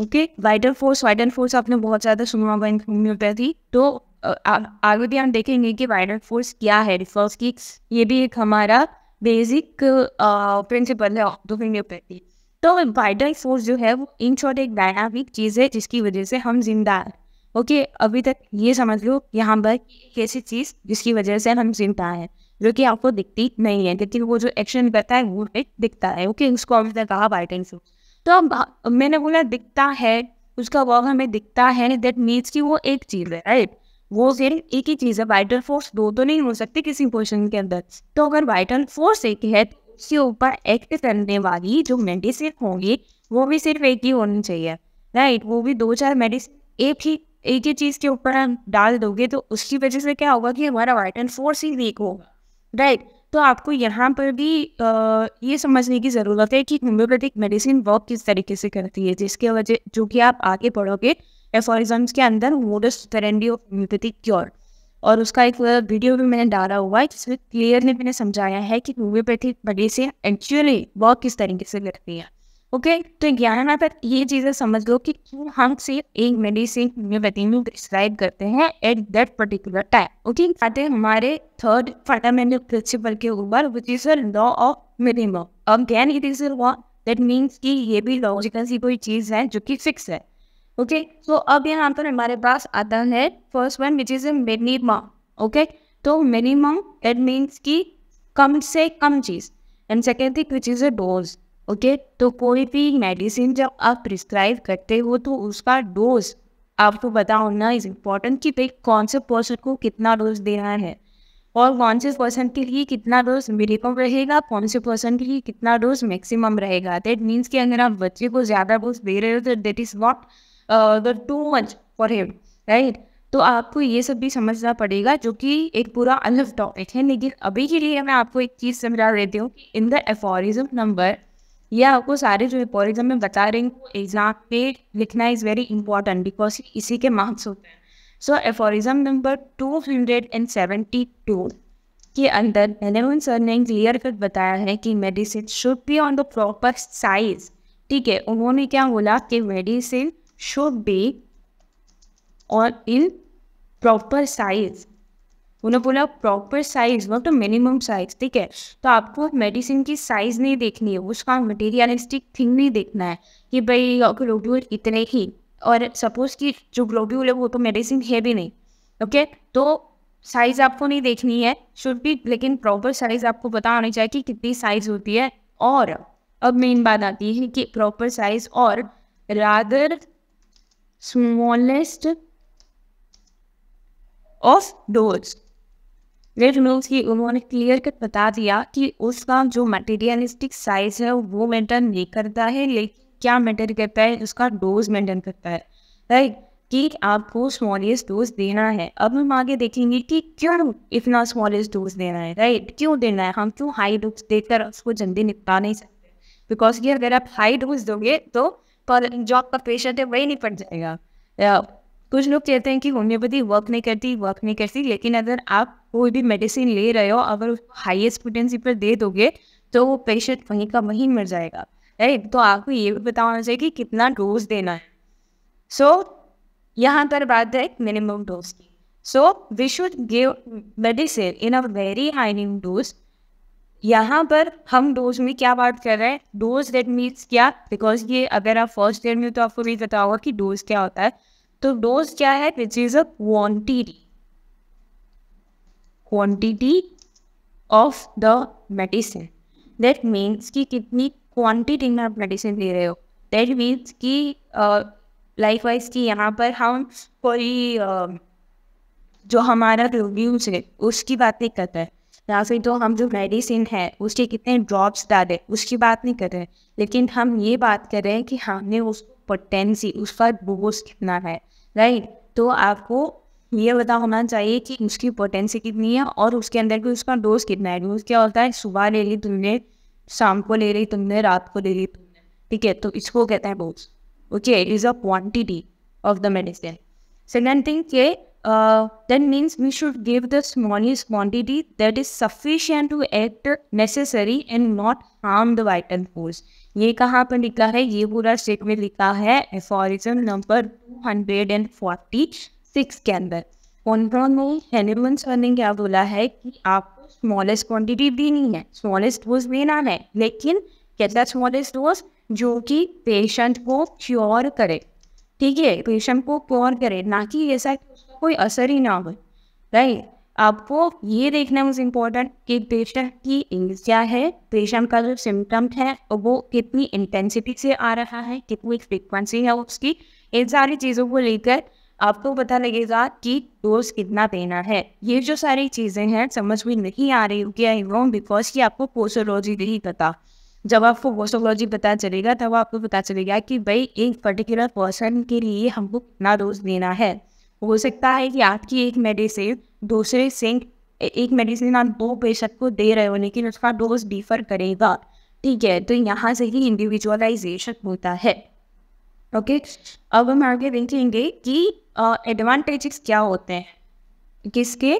okay whiten force whiten force whiten बहुत ज़्यादा सुना हुआ होम्योपैथी तो आगे भी हम देखेंगे कि वायरल फोर्स क्या है रिसोर्स की ये भी एक हमारा बेसिक प्रिंसिपल है ऑटोफिन्योपैथी तो वाइडर फोर्स जो है वो इन शॉर्ट एक डायनामिक चीज़ है जिसकी वजह से हम जिंदा हैं ओके अभी तक ये समझ लो यहाँ पर कैसी चीज़ जिसकी वजह से हम जिंदा हैं जो कि आपको दिखती नहीं है क्योंकि वो जो एक्शन करता है वो एक दिखता है ओके उसको अभी तक कहा वाइडर फोर्स तो अब मैंने बोला दिखता है उसका वर्ग हमें दिखता है दैट मीन्स कि वो एक चीज़ है राइट वो सिर्फ एक ही चीज़ है वाइटल फोर्स दो तो नहीं हो सकती किसी पोजिशन के अंदर तो अगर वाइटल फोर्स एक है तो उसके ऊपर एक्ट करने वाली जो मेडिसिन होगी वो भी सिर्फ एक ही होनी चाहिए राइट वो भी दो चार मेडिसिन एक ही एक ही चीज़ के ऊपर हम डाल दोगे तो उसकी वजह से क्या होगा कि हमारा वाइटल फोर्स ही वीक होगा राइट तो आपको यहाँ पर भी आ, ये समझने की ज़रूरत है कि होम्योपैथिक मेडिसिन वर्क किस तरीके से करती है जिसके वजह जो कि आप आगे पढ़ोगे एफोरिज्म्स के अंदर modus operandi of homeopathic cure और उसका एक वीडियो भी मैंने डाला हुआ है जिसमें क्लियरली मैंने समझाया है कि होम्योपैथिक से एक्चुअली वर्क किस तरीके से करती है ओके तो ग्यारहवा पर ये चीज़ें समझ लो कि क्यों हम सिर्फ एक मेडिसिन होम्योपैथी में प्रिस्क्राइब करते हैं at that particular time okay आते हमारे थर्ड फंडामेंटल प्रिंसिपल के ऊपर which is a law of minimum again it is a law that means कि ये भी लॉजिकल सी कोई चीज़ है जो कि फिक्स है ओके तो सो अब यहाँ पर हमारे पास आता है first one which is a okay तो मिनिमम इट मीन्स कि कम से कम चीज़ and second thing which is a dose okay तो कोई भी मेडिसिन जब आप प्रिस्क्राइब करते हो तो उसका डोज आपको बताओ होना इज इम्पॉर्टेंट कि भाई कौन से पर्सन को कितना डोज देना है और कौन से पर्सन के लिए कितना डोज मिनिमम रहेगा कौन से पर्सन के लिए कितना डोज मैक्सिमम रहेगा दैट मीन्स कि अगर आप बच्चे को ज़्यादा डोज दे रहे हो तो that is not the too much for him right तो आपको ये सब भी समझना पड़ेगा जो कि एक पूरा अलग टॉपिक है लेकिन अभी के लिए मैं आपको एक चीज़ समझा देती हूँ कि इन द एफोरिज्म नंबर ये आपको सारे जो एफोरिज्म मैं बता रही हूँ एग्जाम पे लिखना इज़ वेरी इंपॉर्टेंट बिकॉज इसी के मार्क्स होते हैं so aphorism number two hundred and seventy two के अंदर एलेवन सर ने क्लियर कट बताया है कि medicine should be on the proper size ठीक है उन्होंने क्या बोला कि medicine should be or in proper size उन्होंने बोला प्रॉपर साइज मतलब मिनिमम तो साइज ठीक है तो आपको मेडिसिन की साइज नहीं देखनी है उसका मटेरियलिस्टिक थिंग नहीं देखना है कि भाई ग्लोब्यूल इतने ही और सपोज कि जो ग्लोब्यूल है वो तो मेडिसिन है भी नहीं ओके तो साइज आपको नहीं देखनी है शुड भी लेकिन प्रॉपर साइज आपको पता होनी चाहिए कि कितनी साइज होती है और अब मेन बात आती है कि प्रॉपर साइज और rather smallest of doses red rules की उन्होंने क्लियर कट बता दिया कि उसका जो मटेरियलिस्टिक साइज है वो मेंटेन नहीं करता है लेकिन क्या मेंटेन करता है उसका डोज मेंटेन करता है राइट कि आपको स्मॉलेस्ट डोज देना है अब हम आगे देखेंगे कि क्यों इतना स्मॉलेस्ट डोज देना है राइट क्यों देना है हम क्यों हाई डोज देकर उसको जल्दी निपटा नहीं सकते बिकॉज कि अगर आप हाई डोज दोगे तो कॉलेज जॉब का पेशेंट है तो वही नहीं पड़ जाएगा या कुछ लोग कहते हैं कि होम्योपैथी वर्क नहीं करती वर्क नहीं करती लेकिन अगर आप कोई भी मेडिसिन ले रहे हो अगर उसको हाइएस्ट पोटेंसी पर दे दोगे तो वो पेशेंट वहीं का वहीं मर जाएगा राइट तो आपको ये भी बताना चाहिए कि कितना डोज देना है सो so, यहाँ पर बात है मिनिमम डोज की so we should give medicine in a very high dose यहाँ पर हम डोज में क्या बात कर रहे हैं डोज दैट मीन्स क्या बिकॉज ये अगर आप फर्स्ट ईयर में तो आपको भी पता होगा कि डोज क्या होता है तो डोज क्या है which is a quantity quantity of the medicine that means कि कितनी क्वान्टिटी में आप मेडिसिन दे रहे हो दैट मीन्स कि लाइफ वाइज की यहाँ पर हम कोई uh, जो हमारा रिव्यूज है उसकी बात नहीं करता है या फिर तो हम जो मेडिसिन है उसके कितने ड्रॉप्स डाले उसकी बात नहीं कर रहे लेकिन हम ये बात कर रहे हैं कि हमने उस पोटेंसी उसका बोस कितना है राइट तो आपको ये पता होना चाहिए कि उसकी पोटेंसी कितनी है और उसके अंदर भी उसका डोज कितना है क्या होता है सुबह ले ली तुमने शाम को ले ली तुमने रात को ले ली तुमने ठीक है तो इसको कहते हैं dose okay it is a quantity of the medicine second thing के uh, that means we should give the smallest quantity that is sufficient to act necessary and not harm the vital force. ये कहाँ पर लिखा है ये पूरा state में लिखा है एफोरिज्म नंबर 246 के अंदर उन्होंने हेनिमन सर ने क्या बोला है कि आपको स्मॉलेस्ट क्वांटिटी देनी है स्मॉलेस्ट डोज देना है लेकिन कैसा स्मॉलेस्ट डोज जो कि पेशेंट को क्योर करे ठीक है पेशेंट को क्योर करे ना कि ऐसा कोई असर ही ना हो राइट आपको ये देखना मुझे इम्पोर्टेंट कि पेशेंट की एज क्या है पेशेंट का जो सिम्टम है वो कितनी इंटेंसिटी से आ रहा है कितनी फ्रिक्वेंसी है उसकी इन सारी चीज़ों को लेकर आपको पता लगेगा कि डोज कितना देना है ये जो सारी चीज़ें हैं समझ में नहीं आ रही होगी आई वो बिकॉज कि आपको पोसोलॉजी नहीं पता जब आपको पोसोलॉजी पता चलेगा तब आपको पता चलेगा कि भाई एक पर्टिकुलर पर्सन के लिए हमको कितना डोज देना है हो सकता है कि आपकी एक मेडिसिन दूसरे सिंह एक मेडिसिन आप दो पेशेंट को दे रहे हो लेकिन उसका डोज डिफर करेगा ठीक है तो यहाँ से ही इंडिविजुअलाइजेशन होता है ओके okay? अब हम आगे देखेंगे कि एडवांटेजेस uh, क्या होते हैं किसके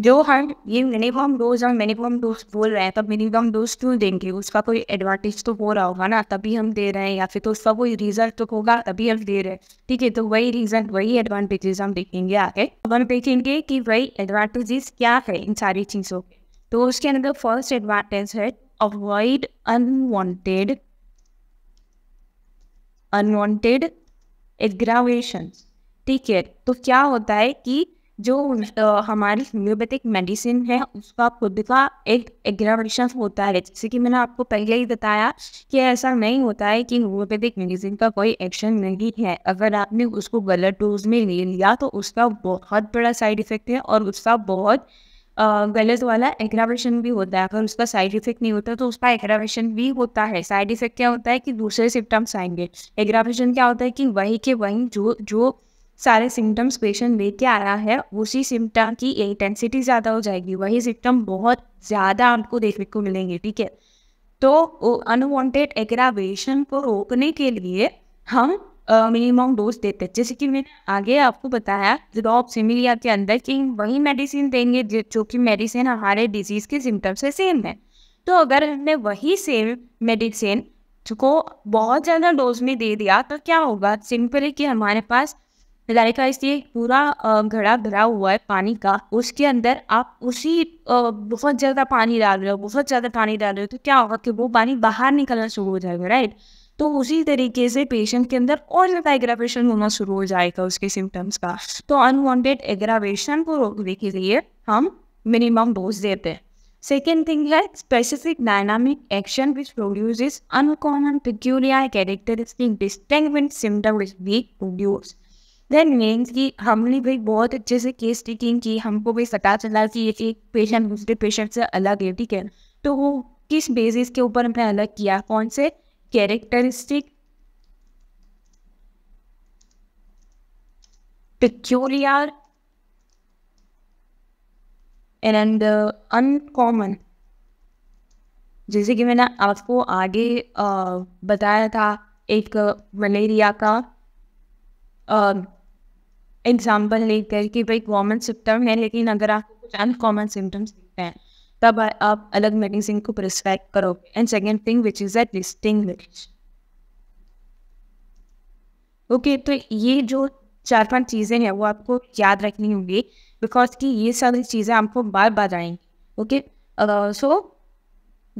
जो हम ये मिनिमम डोज और मिनिमम डोज बोल रहे हैं तब मिनिमम डोज क्यों देंगे उसका कोई एडवांटेज तो हो रहा होगा ना तभी हम दे रहे हैं या फिर तो उसका कोई रिजल्ट तो होगा तभी हम दे रहे हैं ठीक है तो वही रीजन वही एडवांटेजेस हम देखेंगे आगे अब हम देखेंगे कि वही एडवांटेजेस क्या है इन सारी चीज़ों के तो उसके अंदर फर्स्ट एडवांटेज है अवॉइड अनवॉन्टेड अनवॉन्टेड एग्रावेशन ठीक है तो क्या होता है कि जो हमारी होम्योपैथिक मेडिसिन है उसका खुद का एक एग्रावेशन होता है जैसे कि मैंने आपको पहले ही बताया कि ऐसा नहीं होता है कि होम्योपैथिक मेडिसिन का कोई एक्शन नहीं है अगर आपने उसको गलत डोज में ले लिया तो उसका बहुत बड़ा साइड इफेक्ट है और उसका बहुत गलत वाला एग्रावेशन भी होता है अगर उसका साइड इफेक्ट नहीं होता तो उसका एग्रावेशन भी होता है साइड इफेक्ट क्या होता है कि दूसरे सिम्टम्स आएंगे एग्रावेशन क्या होता है कि वही के वही जो जो सारे सिम्टम्स पेशेंट लेके आ रहा है उसी सिम्टम की इंटेंसिटी ज़्यादा हो जाएगी वही सिम्टम बहुत ज़्यादा आपको देखने को मिलेंगे ठीक है तो अनवांटेड एग्रावेशन को रोकने के लिए हम मिनिमम डोज देते हैं जैसे कि मैंने आगे आपको बताया ड्रॉप सिमिलिया के अंदर कि वही मेडिसिन देंगे जो कि मेडिसिन हमारे डिजीज के सिम्टम्स से सेम है तो अगर हमने वही सेम मेडिसिन को बहुत ज़्यादा डोज में दे दिया तो क्या होगा सिंपल है कि हमारे पास लाइक इसलिए पूरा घड़ा भरा हुआ है पानी का उसके अंदर आप उसी बहुत ज़्यादा पानी डाल रहे हो बहुत ज़्यादा पानी डाल रहे हो तो क्या होगा कि वो पानी बाहर निकलना शुरू हो जाएगा राइट तो उसी तरीके से पेशेंट के अंदर और ज़्यादा एग्रावेशन होना शुरू हो जाएगा उसके सिम्टम्स का तो अनवांटेड एग्रावेशन को रोकने के लिए हम मिनिमम डोज देते हैं सेकेंड थिंग है specific dynamic action which produce uncommon peculiar characteristic distinct symptom which week produce then means कि हमने भाई बहुत अच्छे से केस टेकिंग की हमको भाई पता चला कि एक पेशेंट दूसरे पेशेंट से अलग है ठीक है तो वो किस बेसिस के ऊपर हमने अलग किया कौन से कैरेक्टरिस्टिक पिक्योरियर एंड अनकॉमन जैसे कि मैंने आपको आगे बताया था एक मलेरिया का एग्जाम्पल लेकर कि भाई कॉमन सिम्टम है लेकिन अगर आप कुछ अनकॉमन सिम्टम्स दिखते हैं तब आप अलग मेडिसिन को प्रिस्क्राइब करोगे and second thing which is at listing okay तो ये जो चार पांच चीज़ें हैं वो आपको याद रखनी होंगी बिकॉज कि ये सारी चीज़ें आपको बार बार आएंगी ओके सो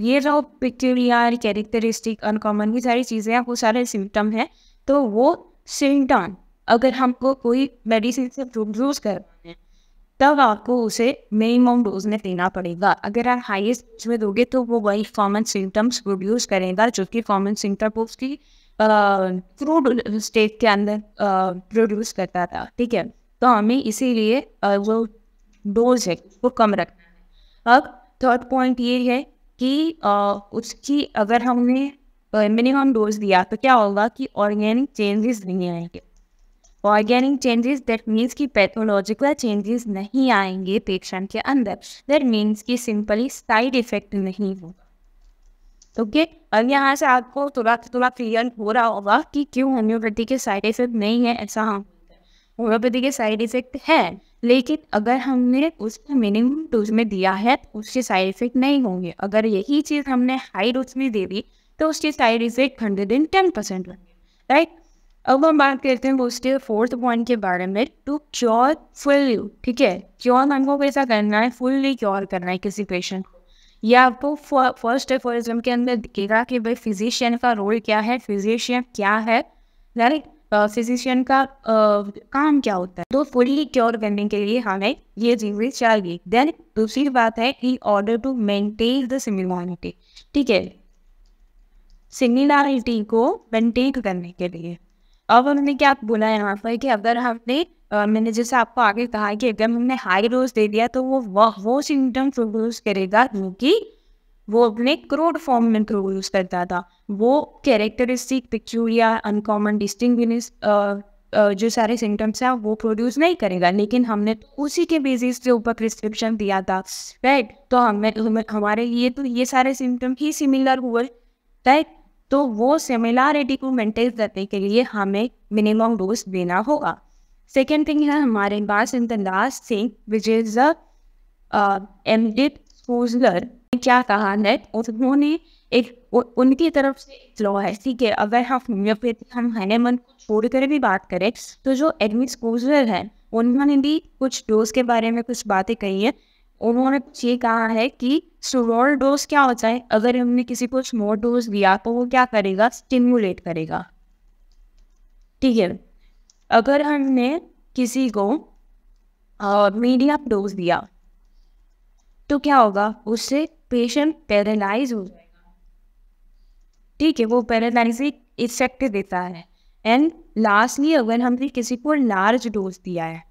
ये जो पिक्टोरियल कैरेक्टरिस्टिक अनकॉमन ये सारी चीज़ें हैं वो सारे सिम्टम हैं तो वो सिम्टम अगर हमको कोई मेडिसिन से प्रोड्यूस करवाना है तब आपको उसे मिनिमम डोज में देना पड़ेगा अगर आप हाइएस्ट डोज में दोगे तो वो वही कॉमन सिम्टम्स प्रोड्यूस करेगा जो कि कॉमन सिम्टम उसकी क्रूड स्टेट के अंदर प्रोड्यूस करता था ठीक है तो हमें इसीलिए वो डोज है वो कम रखना है अब थर्ड पॉइंट ये है कि उसकी अगर हमने मिनिमम डोज दिया तो क्या होगा कि ऑर्गेनिक चेंजेस नहीं आएंगे ऑर्गेनिक चेंजेस दैट मीन्स की पैथोलॉजिकल चेंजेस नहीं आएंगे पेशेंट के अंदर दैट मीन्स की सिंपली साइड इफेक्ट नहीं होगा ओके अब यहाँ से आपको थोड़ा थोड़ा क्लियर हो रहा होगा कि क्यों होम्योपैथी के साइड इफेक्ट नहीं है ऐसा हाँ होम्योपैथी के साइड इफेक्ट है लेकिन अगर हमने उसको मिनिमम डोज में दिया है तो उसके साइड इफेक्ट नहीं होंगे अगर यही चीज़ हमने हाई डोज में दे दी तो उसके side effect hundred and ten percent होंगे राइट अब हम बात करते हैं उसके फोर्थ पॉइंट के बारे में टू क्योर फुल ठीक है क्योर हमको कैसा करना है फुल्ली क्योर करना है किसी पेशेंट को या आपको फर्स्ट एफोरिज्म के अंदर दिखेगा कि भाई फिजिशियन का रोल क्या है फिजिशियन क्या है यानी फिजिशियन का काम क्या होता है तो फुल्ली क्योर करने के लिए हमें ये चीज़ें चाहिए देन दूसरी बात है in order to maintain the similarity ठीक है सिमिलरिटी को मेंटेन करने के लिए अब हमने क्या बोला यहाँ पर कि अगर हमने मैंने जैसे आपको आगे कहा कि अगर हमने हाई डोज दे दिया तो वो वो, वो सिम्टम प्रोड्यूस करेगा क्योंकि वो अपने क्रोड फॉर्म में प्रोड्यूस करता था वो कैरेक्टरिस्टिक पिक्चूरिया अनकॉमन डिस्टिंग जो सारे सिम्टम्स हैं वो प्रोड्यूस नहीं करेगा लेकिन हमने तो उसी के बेसिस के ऊपर प्रिस्क्रिप्शन दिया था राइट तो हमें हमारे लिए तो ये सारे सिम्टम ही सिमिलर हुए राइट तो वो सिमिलारिटी को मेंटेन करने के लिए हमें मिनिमम डोज देना होगा सेकेंड थिंग है हमारे पास in the last thing which is एम डिट स्कूजलर क्या कहा है उन्होंने एक उनकी तरफ से एक लॉ है ठीक है अगर हम होम्योपैथी हम हैनेमन को छोड़कर भी बात करें तो जो एडमिट एडमिस्कोजर है उन्होंने भी कुछ डोज के बारे में कुछ बातें कही है उन्होंने कुछ ये कहा है कि स्मॉल डोज क्या होता है अगर हमने किसी को स्मॉल डोज दिया तो वो क्या करेगा स्टिमुलेट करेगा ठीक है अगर हमने किसी को मीडियम डोज दिया तो क्या होगा उससे पेशेंट पैरालाइज हो जाएगा ठीक है वो पैरालाइज इफेक्ट देता है एंड लास्टली अगर हमने किसी को लार्ज डोज दिया है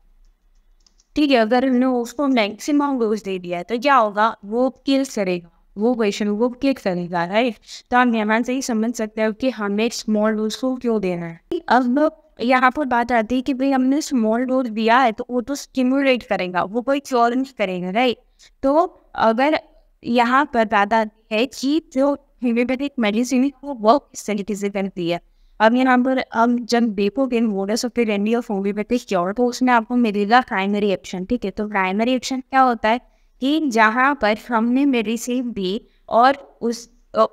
ठीक है अगर हमने उसको मैक्सिमम डोज दे दिया है तो क्या होगा वो किल करेगा वो क्वेश्चन वो किल करेगा राइट तो आप मेहमान से ही समझ सकते हो कि हमें स्मॉल डोज को क्यों देना है अब यहाँ पर बात आती है कि भाई हमने स्मॉल डोज दिया है तो वो तो स्टिमुलेट करेगा वो कोई क्योर नहीं करेगा राइट तो अगर यहाँ पर बात आती है कि जो होम्योपैथिक मेडिसिन वो वर्क इस तरीके से करती है अब यहाँ पर अब जब देखोगे modus operandi of homeopathic cure तो उसमें आपको मिलेगा प्राइमरी एक्शन ठीक है तो प्राइमरी एक्शन क्या होता है कि जहाँ पर हमने मेडिसिन दी और उस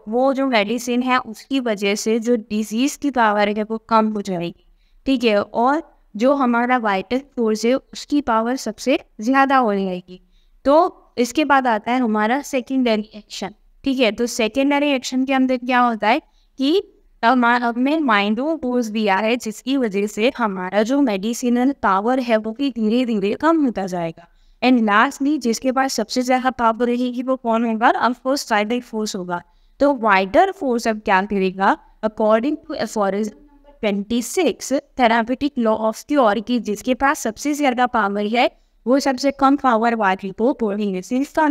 वो जो मेडिसिन है उसकी वजह से जो डिजीज़ की पावर है वो कम हो जाएगी ठीक है और जो हमारा वाइटल फोर्स है उसकी पावर सबसे ज़्यादा हो जाएगी तो इसके बाद आता है हमारा सेकेंडरी एक्शन ठीक है तो सेकेंडरी एक्शन के अंदर क्या होता है कि माइंडो दिया है जिसकी वजह से हमारा जो मेडिसिनल पावर है वो भी धीरे धीरे कम होता जाएगा एंड लास्टली जिसके पास सबसे ज़्यादा पावर रहेगी वो कौन होगा अफकोर्स फोर्स होगा तो वाइडर फोर्स अब क्या करेगा according to aphorism twenty six law of की जिसके पास सबसे ज़्यादा पावर है वो सबसे कम पावर वाली को बोलेंगे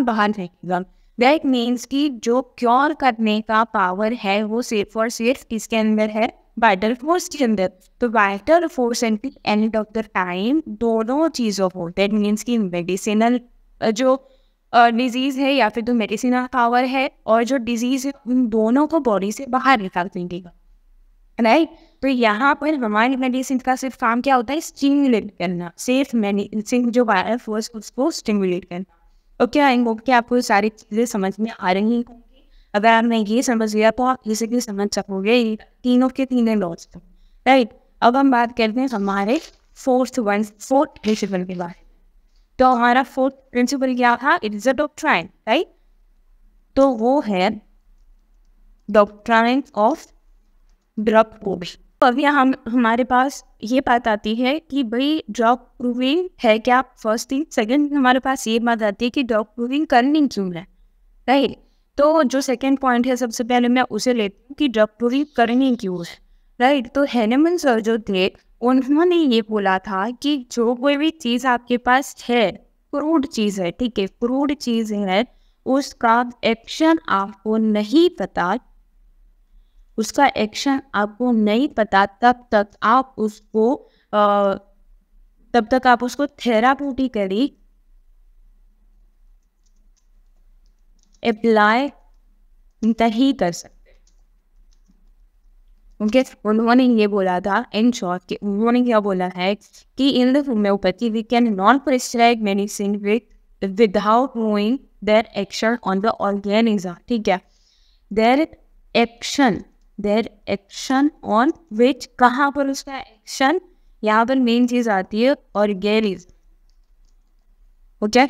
बाहर फेंकेगा दैट मीन्स कि जो क्योर करने का पावर है वो सिर्फ और सिर्फ इसके अंदर है वाइटल फोर्स के अंदर तो vital force and and of the time दोनों चीज़ों को दैट मीन्स कि मेडिसिनल जो डिजीज़ है या फिर तो मेडिसिनल पावर है और जो डिजीज़ है उन दोनों को बॉडी से बाहर निकाल देंगे राइट तो यहाँ पर हमारी मेडिसिन का सिर्फ काम क्या होता है स्टिमुलेट करना सिर्फ मेडिसिन जो वायरल फोर्स उसको स्टिमुलेट करना ओके आई होप कि आपको सारी चीज़ें समझ में आ रही होंगी अगर आपने ये समझ लिया तो आप इजीली समझ सकोगे तीनों के तीनों लॉज को राइट अब हम बात करते हैं हमारे फोर्थ वन फोर्थ प्रिंसिपल के बारे में तो हमारा फोर्थ प्रिंसिपल क्या था it is a doctrine right तो वो है डॉक्ट्राइन ऑफ ड्रग प्रोबेशन तो अब हम हमारे पास ये बात आती है कि भाई जॉब प्रूविंग है क्या फर्स्ट थिंग सेकंड हमारे पास ये बात आती है कि जॉब प्रूविंग करनी क्यों है राइट तो जो सेकंड पॉइंट है सबसे पहले मैं उसे लेती हूँ कि जॉब प्रूविंग करनी क्यों है राइट तो हैनेमन सर जो थे उन्होंने ये बोला था कि जो कोई भी चीज़ आपके पास है क्रूड चीज़ है ठीक है क्रूड चीज़ है उसका एक्शन आपको नहीं पता उसका एक्शन आपको नहीं पता तब तक आप उसको तब तक आप उसको थेरापूटिकली अप्लाई नहीं कर सकते उन्होंने ये बोला था इन शॉर्ट कि उन्होंने क्या बोला है कि in the homeopathy we can non prescribe medicine with without knowing their action on the organism ठीक है their action their action on which कहाँ पर उसका एक्शन यहाँ पर मेन चीज आती है और गैरीज ओके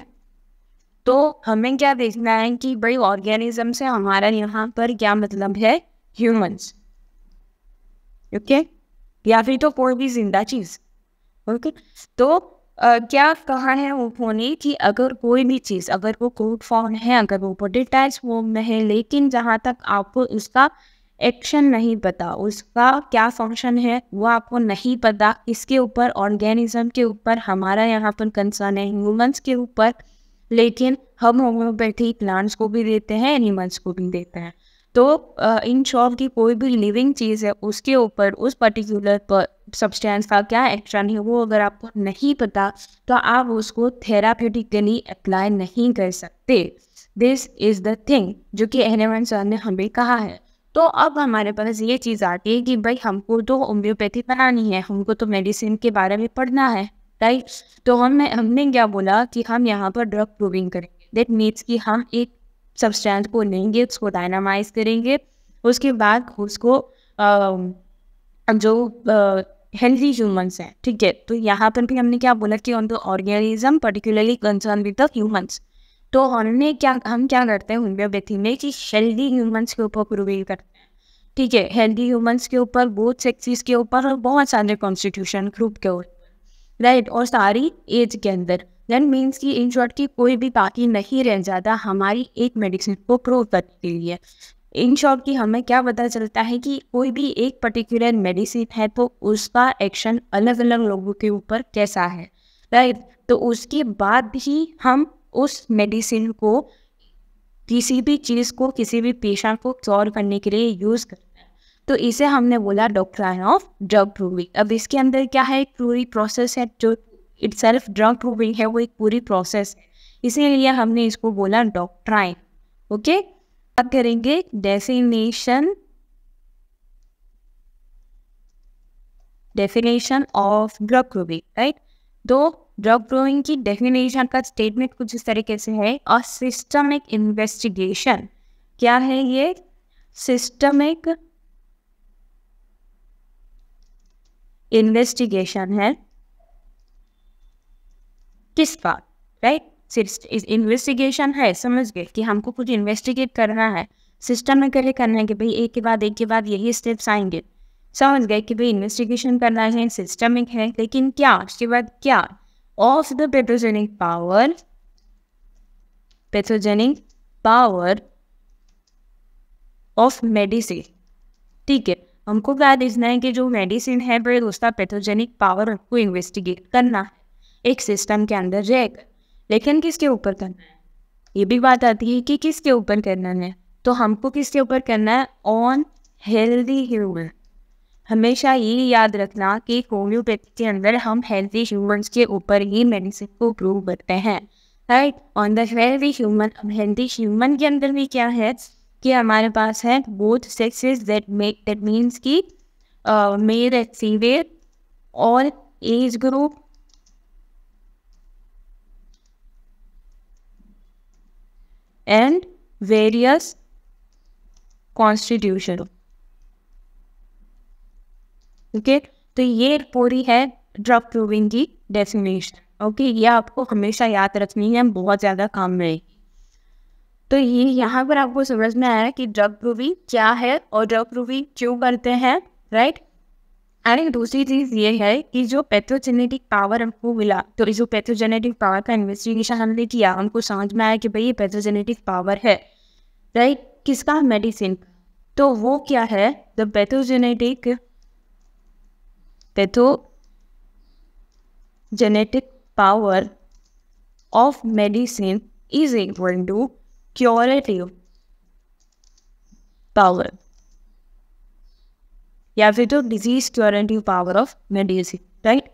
तो हमें क्या देखना है कि भाई ऑर्गेनिज्म से हमारा यहाँ पर क्या मतलब है ह्यूमंस ओके okay? या फिर तो कोई भी जिंदा चीज ओके okay? तो आ, क्या कहा है वो उन्होंने कि अगर कोई भी चीज अगर वो कोड फॉर्म है अगर वो पोटेटाइज फॉर्म में है लेकिन जहाँ तक आपको इसका एक्शन नहीं पता उसका क्या फंक्शन है वो आपको नहीं पता इसके ऊपर ऑर्गेनिज्म के ऊपर हमारा यहाँ पर कंसर्न है ह्यूमंस के ऊपर लेकिन हम होम्योपैथी प्लांट्स को भी देते हैं एनिमल्स को भी देते हैं तो इन शॉर्ट की कोई भी लिविंग चीज़ है उसके ऊपर उस पर्टिकुलर पर सब्सटेंस का क्या एक्शन है वो अगर आपको नहीं पता तो आप उसको थेरापेटिकली अप्लाई नहीं कर सकते दिस इज़ द थिंग जो कि एहनेवन सर ने हमें कहा है तो अब हमारे पास ये चीज़ आती है कि भाई हमको तो होम्योपैथी बनानी है हमको तो मेडिसिन के बारे में पढ़ना है राइट तो हमने हमने क्या बोला कि हम यहाँ पर ड्रग प्रूविंग करेंगे दैट मीन्स कि हम एक सब्सटेंस को लेंगे उसको डायनामाइज करेंगे उसके बाद उसको आ, जो हेल्दी ह्यूमंस हैं ठीक है तो यहाँ पर भी हमने क्या बोला कि on the organism particularly concern with the humans तो हमने क्या हम क्या करते हैं होम्योपैथी में कि हेल्दी ह्यूमंस के ऊपर प्रोवेल करते हैं ठीक है हेल्दी ह्यूमंस के ऊपर बोथ सेक्सीज के ऊपर और बहुत सारे कॉन्स्टिट्यूशन ग्रुप के ऊपर राइट और सारी एज के अंदर देन मीन्स कि इन शॉर्ट की कोई भी बाकी नहीं रह जाता हमारी एक मेडिसिन को प्रूव करने के लिए इन शॉर्ट की हमें क्या पता चलता है कि कोई भी एक पर्टिकुलर मेडिसिन है तो उसका एक्शन अलग अलग लोगों के ऊपर कैसा है राइट तो उसके बाद ही हम उस मेडिसिन को किसी भी चीज़ को किसी भी पेशेंट को सॉल्व करने के लिए यूज़ करते हैं तो इसे हमने बोला डॉक्ट्राइन ऑफ ड्रग प्रूविंग अब इसके अंदर क्या है एक पूरी प्रोसेस है जो इट सेल्फ ड्रग प्रूविंग है वो एक पूरी प्रोसेस है इसीलिए हमने इसको बोला डॉक्ट्राइन ओके बात करेंगे definition definition of drug proving right दो ड्रग ग्रोइंग की डेफिनेशन का स्टेटमेंट कुछ इस तरीके से है और सिस्टमिक इन्वेस्टिगेशन क्या है ये सिस्टमिक इन्वेस्टिगेशन है किसका राइट इन्वेस्टिगेशन है समझ गए कि हमको कुछ इन्वेस्टिगेट करना है सिस्टम में कैसे करना है कि भाई एक के बाद एक के बाद यही स्टेप्स आएंगे समझ गए कि भाई इन्वेस्टिगेशन करना है सिस्टमिक है लेकिन क्या उसके बाद क्या of the pathogenic power pathogenic power of medicine ठीक है हमको क्या देखना है कि जो मेडिसिन है फिर उसका पैथोजेनिक पावर को इन्वेस्टिगेट करना है एक सिस्टम के अंदर रहेगा लेकिन किसके ऊपर करना है ये भी बात आती है कि किसके ऊपर करना है तो हमको किसके ऊपर करना है ऑन हेल्दी ह्यूमन हमेशा ये याद रखना कि होम्योपैथी के अंदर हम हेल्थी ह्यूमंस के ऊपर ही मेडिसिन को प्रूव करते हैं right on the healthy human अब हेल्थी ह्यूमन के अंदर भी क्या है कि हमारे पास है both sexes that make that means कि मेल एंड फीमेल और age group and various constitution okay तो ये पूरी है ड्रग प्रूविंग की डेफिनेशन ओके ये आपको हमेशा याद रखनी है बहुत ज़्यादा काम में तो ये यहाँ पर आपको समझ में आया कि ड्रग प्रूविंग क्या है और ड्रग प्रूविंग क्यों करते हैं राइट एंड एक दूसरी चीज़ ये है कि जो पैथोजेनेटिक पावर हमको मिला तो जो पैथोजेनेटिक पावर का इन्वेस्टिगेशन हमने किया हमको समझ में आया कि भाई ये पैथोजेनेटिक पावर है राइट किसका मेडिसिन तो वो क्या है the pathogenetic pathogenetic power of medicine is equal to curative power या फिर तो disease curative power of medicine right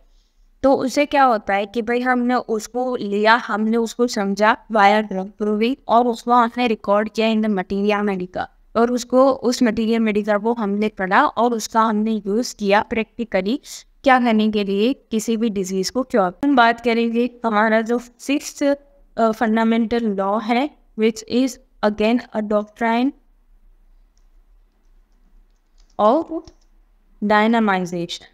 तो उसे क्या होता है कि भाई हमने उसको लिया हमने उसको समझा वायर ड्रग प्रूविंग और उसको हमने रिकॉर्ड किया इन द मटीरिया मेडिका और उसको उस मटेरियल मेडिकल को हमने पढ़ा और उसका हमने यूज़ किया प्रैक्टिकली क्या करने के लिए किसी भी डिजीज़ को क्योर हम बात करेंगे हमारा जो सिक्स फंडामेंटल लॉ है which is again a doctrine of dynamization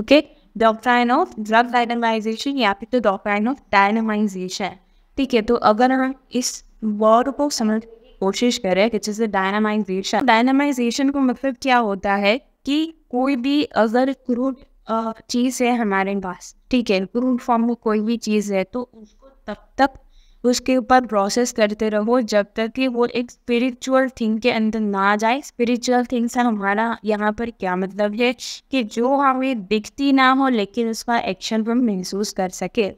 okay doctrine of drug dynamization या फिर तो डॉक्ट्राइन ऑफ डायनामाइजेशन ठीक है तो अगर हम इस वर्ड को समझ कोशिश करें विच इज़ डायनामाइजेशन डायनामाइजेशन को मतलब क्या होता है कि कोई भी अगर क्रूड चीज़ है हमारे पास ठीक है क्रूड फॉर्म में कोई भी चीज़ है तो उसको तब तक उसके ऊपर प्रोसेस करते रहो जब तक कि वो एक स्पिरिचुअल थिंग के अंदर ना जाए स्पिरिचुअल थिंग से हमारा यहाँ पर क्या मतलब है कि जो हमें दिखती ना हो लेकिन उसका एक्शन हम महसूस कर सके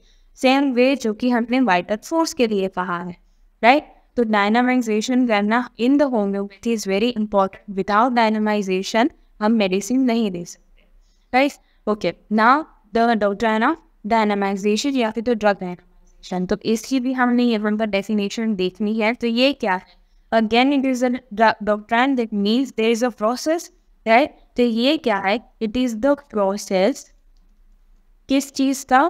सेम वे जो कि हमने वाइटल फोर्स के लिए कहा है right? So dynamization करना in the homeopathy is very important. Without dynamization, हम medicine नहीं दे सकते right? Okay, now the doctor है ना dynamization या फिर तो drug dynamization. तो इसकी भी हमने ये उनका definition देखनी है तो ये क्या है Again, it is a doctrine that means there is a process, right? तो ये क्या है It is the process किस चीज़ का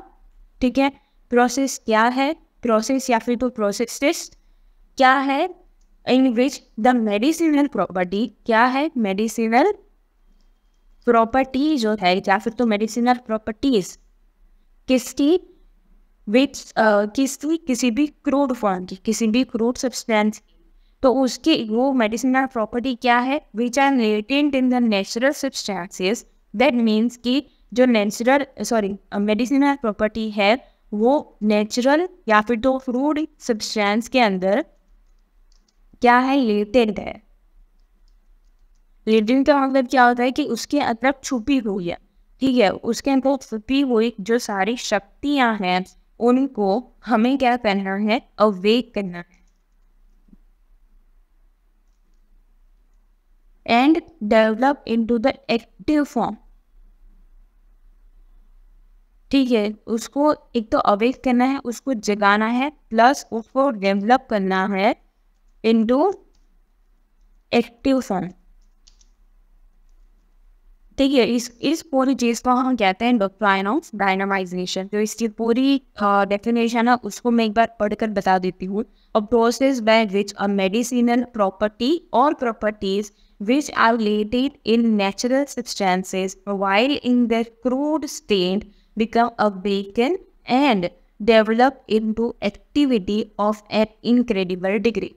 ठीक है प्रोसेस क्या है प्रोसेस या फिर तो प्रोसेस टेस्ट क्या है in which the medicinal property क्या है मेडिसिनल प्रॉपर्टी जो है या फिर तो मेडिसिनल प्रॉपर्टीज किसकी विच किसकी किसी भी क्रूड फॉर्म की किसी भी क्रूड सब्सटेंस तो उसकी वो मेडिसिनल प्रॉपर्टी क्या है which are latent in the natural substances that means कि जो नेचुरल सॉरी मेडिसिनल प्रॉपर्टी है वो नेचुरल या फिर तो फ्रूड सब्सटेंस के अंदर क्या है लेटेड है लेटेड का मतलब क्या होता है कि उसके अंदर छुपी हुई है ठीक है उसके अंदर छुपी हुई जो सारी शक्तियां हैं उनको हमें क्या करना है अवेक करना है and develop into the active form ठीक है उसको एक तो अवेक करना है उसको जगाना है प्लस उसको डेवलप करना है into एक्टिव फंड ठीक है इस इस पूरी चीज को हम कहते हैं डॉक्ट्राइन ऑफ डायनामाइजेशन तो इसकी पूरी डेफिनेशन है उसको मैं एक बार पढ़कर बता देती हूँ a process by which a medicinal property और properties which are related in natural substances while in the crude state become a awaken and develop into activity of an incredible degree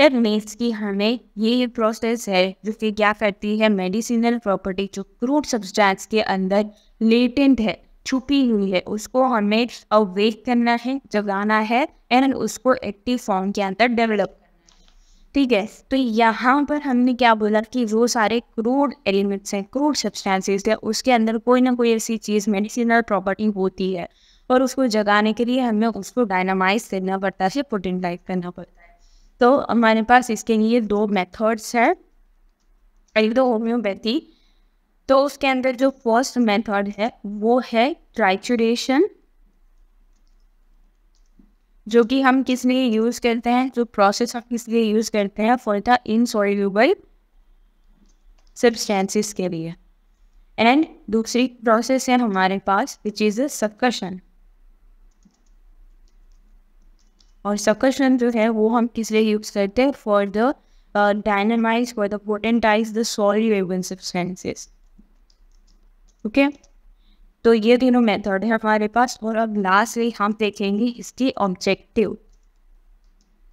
टेप means कि हमें ये process है जो कि क्या करती है मेडिसिनल प्रॉपर्टी जो क्रूड सब्सटेंस के अंदर लेटेंट है छुपी हुई है उसको हमें अवेक करना है जगाना है एंड उसको एक्टिव फॉर्म के अंदर डेवलप ठीक है तो यहाँ पर हमने क्या बोला कि वो सारे क्रूड एलिमेंट्स हैं क्रूड सब्सटेंसेस हैं उसके अंदर कोई ना कोई ऐसी चीज़ मेडिसिनल प्रॉपर्टी होती है और उसको जगाने के लिए हमें उसको डायनामाइज करना पड़ता है पोटेंटाइज करना पड़ता है तो हमारे पास इसके लिए दो मेथड्स हैं एक तो होम्योपैथी तो उसके अंदर जो फर्स्ट मेथड है वो है ट्राइचुरेशन जो कि हम किस लिए यूज़ करते हैं जो प्रोसेस हम किस लिए यूज़ करते हैं फॉर द इनसॉल्यूबल सब्सटेंसेस के लिए एंड दूसरी प्रोसेस है हमारे पास विच इज़ अ सक्कशन और सकर्षण जो है वो हम किस लिए यूज करते हैं for the dynamize for the potentize the soluble okay तो ये तीनों मेथड है हमारे पास और अब लास्टली हम देखेंगे इसकी ऑब्जेक्टिव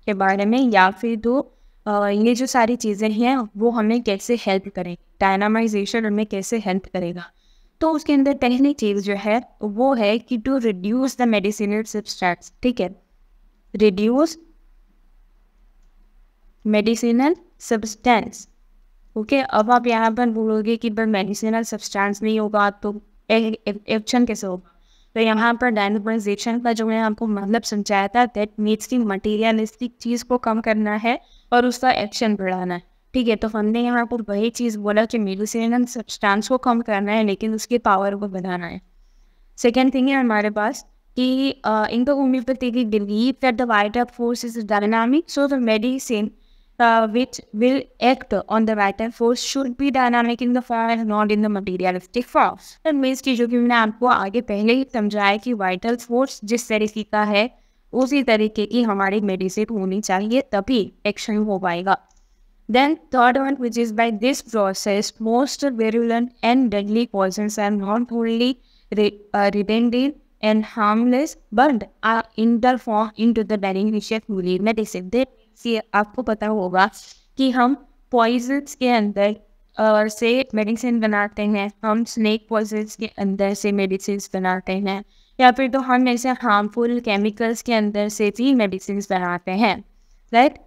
के बारे में या फिर तो uh, ये जो सारी चीज़ें हैं वो हमें कैसे हेल्प करें डायनामाइजेशन हमें कैसे हेल्प करेगा तो उसके अंदर पहली चीज़ जो है वो है कि to reduce the medicinal substance ठीक है reduce मेडिसिनल सब्सटेंस ओके अब आप यहाँ पर बोलोगे कि पर मेडिसिनल सब्सटेंस नहीं होगा तो एक्शन कैसे होगा तो यहाँ पर डायनोपराइजेशन का जो मैंने आपको मतलब समझाया था दैट मीन्स की मटीरियलिस्टिक चीज़ को कम करना है और उसका एक्शन बढ़ाना है ठीक है तो हमने यहाँ पर वही चीज़ बोला कि मेडिसिनल सब्सटेंस को कम करना है लेकिन उसकी पावर को बढ़ाना है सेकेंड थिंग है हमारे पास कि इनको होम्योपैथी uh, तो की believe that the vital force is dynamic so the medicine which will act on the vital force should be dynamic in the form not in the materialistic form means की जो कि मैंने आपको आगे पहले ही समझाया कि वाइटल फोर्स जिस तरीके का है उसी तरीके की हमारी मेडिसिन होनी चाहिए तभी एक्शन हो पाएगा then third one which is by this process most virulent and deadly poison are not only rendered and harmless but are interform into the beneficial fluid medicine. देखिए आपको पता होगा कि हम पॉइजन्स के अंदर और से मेडिसिन बनाते हैं हम स्नेक पॉइजन्स के अंदर से मेडिसिन बनाते हैं या फिर तो हम ऐसे हार्मफुल केमिकल्स के अंदर से भी मेडिसिन बनाते हैं राइट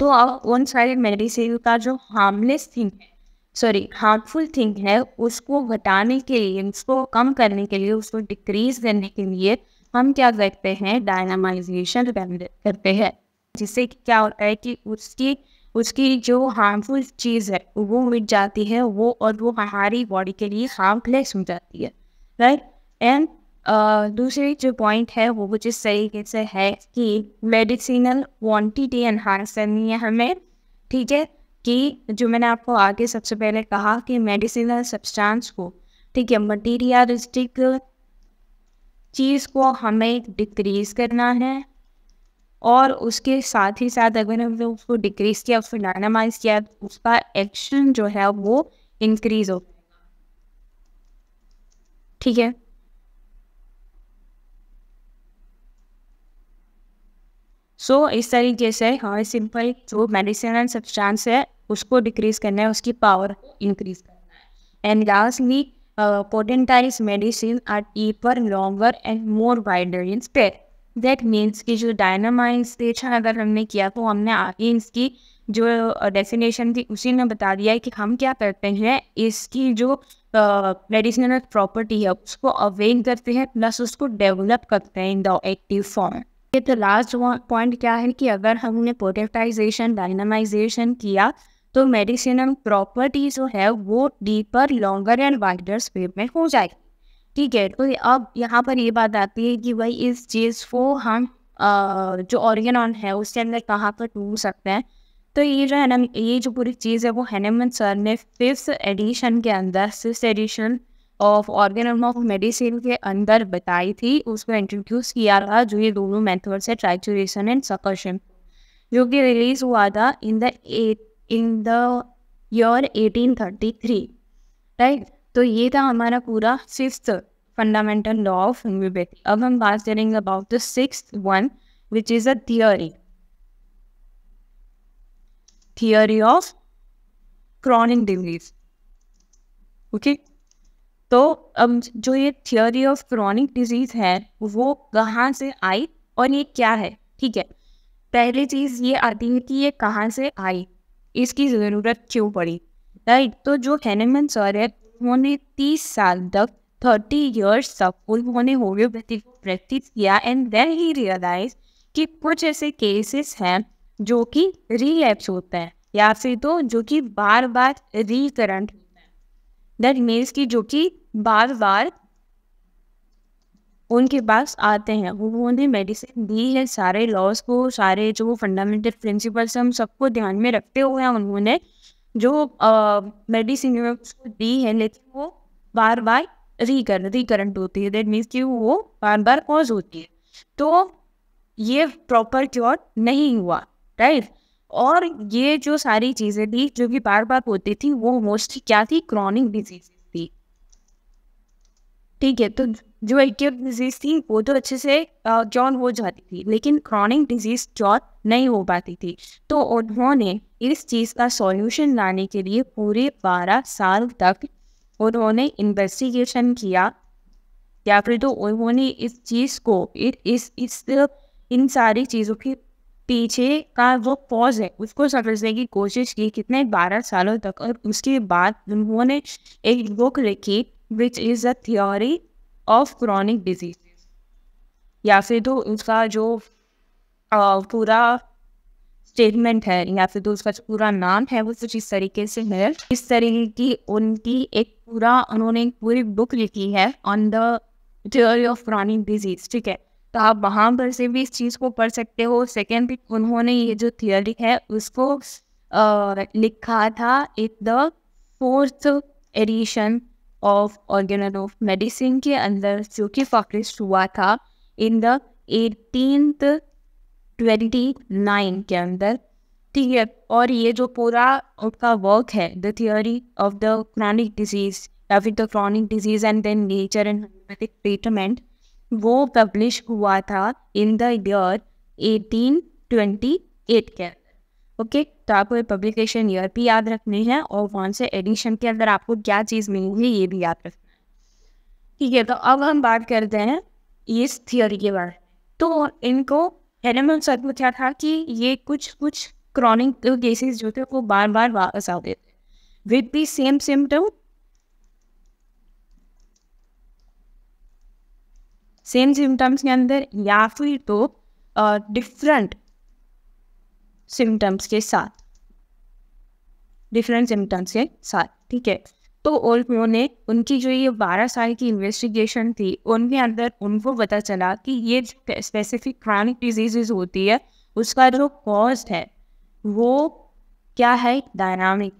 तो अब उन सारी मेडिसिन का जो हार्मलेस थिंग है सॉरी हार्मफुल थिंग है उसको घटाने के लिए उसको कम करने के लिए उसको डिक्रीज करने के लिए हम क्या करते हैं डायनामाइजेशन करते हैं जिससे कि क्या होता है कि उसकी उसकी जो हार्मफुल चीज़ है वो मिट जाती है वो और वो हमारी बॉडी के लिए हार्मलेस हो जाती है राइट एंड दूसरी जो पॉइंट है वो कुछ इस तरीके से है कि मेडिसिनल क्वान्टिटी एनहांस करनी है हमें ठीक है कि जो मैंने आपको आगे सबसे पहले कहा कि मेडिसिनल सब्सटेंस को ठीक है मटीरियलिस्टिक चीज़ को हमें डिक्रीज करना है और उसके साथ ही साथ अगर हमने उसको डिक्रीज किया उसको डायनामाइज किया तो उसका एक्शन जो है वो इंक्रीज हो ठीक है सो so, इस तरीके से हमें सिंपल जो मेडिसिनल सब्सटेंस है उसको डिक्रीज करना है उसकी पावर इंक्रीज करना है and lastly potentize medicine are deeper longer and more wider in sphere that means कि जो डायनामाइन स्टेशन अगर हमने किया तो हमने आगे इसकी जो डेफिनेशन uh, थी उसी ने बता दिया है कि हम क्या करते हैं इसकी जो मेडिसिनल uh, प्रॉपर्टी है उसको अवेन करते हैं प्लस उसको डेवलप करते हैं इन द एक्टिव फॉर्म ये तो लास्ट पॉइंट क्या है कि अगर हमने पोटेटाइजेशन डायनामाइजेशन किया तो मेडिसिनल प्रॉपर्टी जो है वो deeper longer and wider sphere में हो जाए ठीक है तो अब यहाँ पर ये बात आती है कि भाई इस चीज़ को हम जो ऑर्गेन ऑन है उसके अंदर कहाँ पर टूट सकते हैं तो ये जो है ना ये जो पूरी चीज़ है वो हैनमन सर ने फिफ्थ एडिशन के अंदर six edition of organon of medicine के अंदर बताई थी उसको इंट्रोड्यूस किया था जो ये दोनों मेथड्स है ट्राइचुरेशन एंड सकर्शन जो कि रिलीज हुआ था in the in the year 1833 right तो ये था हमारा पूरा six fundamental law of homeopathy अब हम बात करेंगे about the six one which is a theory theory of chronic disease okay तो अब जो ये थियोरी ऑफ क्रॉनिक डिजीज है वो कहाँ से आई और ये क्या है ठीक है पहली चीज़ ये आती है कि ये कहाँ से आई इसकी ज़रूरत क्यों पड़ी राइट तो जो हेनेमन सर है उन्होंने तीस साल तक थर्टी ईयर्स तक उन्होंने होम्योपैथी को प्रैक्टिस किया एंड देन ही रियलाइज कि कुछ ऐसे केसेस हैं जो कि रीलैप्स होते हैं या फिर तो जो कि बार बार रिकरेंट दैट मीन्स की जो कि बार बार उनके पास आते हैं उन्होंने मेडिसिन दी है सारे लॉज को सारे जो फंडामेंटल प्रिंसिपल्स हम सबको ध्यान में रखते हुए उन्होंने जो मेडिसिन उसको दी है लेकिन वो बार बार रिकर रिकरेंट होती है दैट मीन्स कि वो बार बार कॉज होती है तो ये प्रॉपर क्योर नहीं हुआ राइट और ये जो सारी चीज़ें थी जो कि बार बार होती थी वो मोस्टली क्या थी क्रॉनिक डिजीज थी ठीक है तो जो एक्यूट डिजीज थी वो तो अच्छे से जॉन हो जाती थी लेकिन क्रॉनिक डिजीज जॉन नहीं हो पाती थी तो उन्होंने इस चीज़ का सॉल्यूशन लाने के लिए पूरे बारह साल तक उन्होंने इन्वेस्टिगेशन किया या फिर तो उन्होंने इस चीज़ को इस इस इन सारी चीज़ों की पीछे का वो पॉज है उसको समझने की कोशिश की कितने बारह सालों तक और उसके बाद उन्होंने एक बुक लिखी which is a theory of chronic disease या फिर तो उसका जो आ, पूरा स्टेटमेंट है या फिर तो उसका पूरा नाम है वो कुछ इस तरीके से है इस तरीके की उनकी एक पूरा उन्होंने एक पूरी बुक लिखी है on the theory of chronic disease ठीक है तो आप वहाँ पर से भी इस चीज़ को पढ़ सकते हो सेकेंड उन्होंने ये जो थियोरी है उसको आ, लिखा था it the fourth edition of organon of medicine के अंदर जो कि पब्लिश हुआ था in the eighteen twenty nine के अंदर ठीक है और ये जो पूरा उनका वर्क है the theory of the chronic disease या फिर the chronic disease and then nature and homeopathic treatment वो पब्लिश हुआ था इन द ईयर 1828 के ओके ओके तो आपको पब्लिकेशन ईयर भी याद रखने हैं और वहाँ से एडिशन के अंदर आपको क्या चीज़ मिलेगी ये भी याद रखना है ठीक है तो अब हम बात करते हैं इस थियोरी के बारे में तो इनको एनिमल सर क्या था कि ये कुछ कुछ क्रॉनिक केसेस जो थे वो बार बार वापस आ गए थे with the same symptom same symptoms के अंदर या फिर तो डिफरेंट सिम्टम्स के साथ डिफरेंट सिम्टम्स के साथ ठीक है तो उन्होंने उनकी जो ये बारह साल की इन्वेस्टिगेशन थी उनके अंदर उनको पता चला कि ये स्पेसिफिक क्रॉनिक डिजीजेज होती है उसका जो कॉज है वो क्या है डायनामिक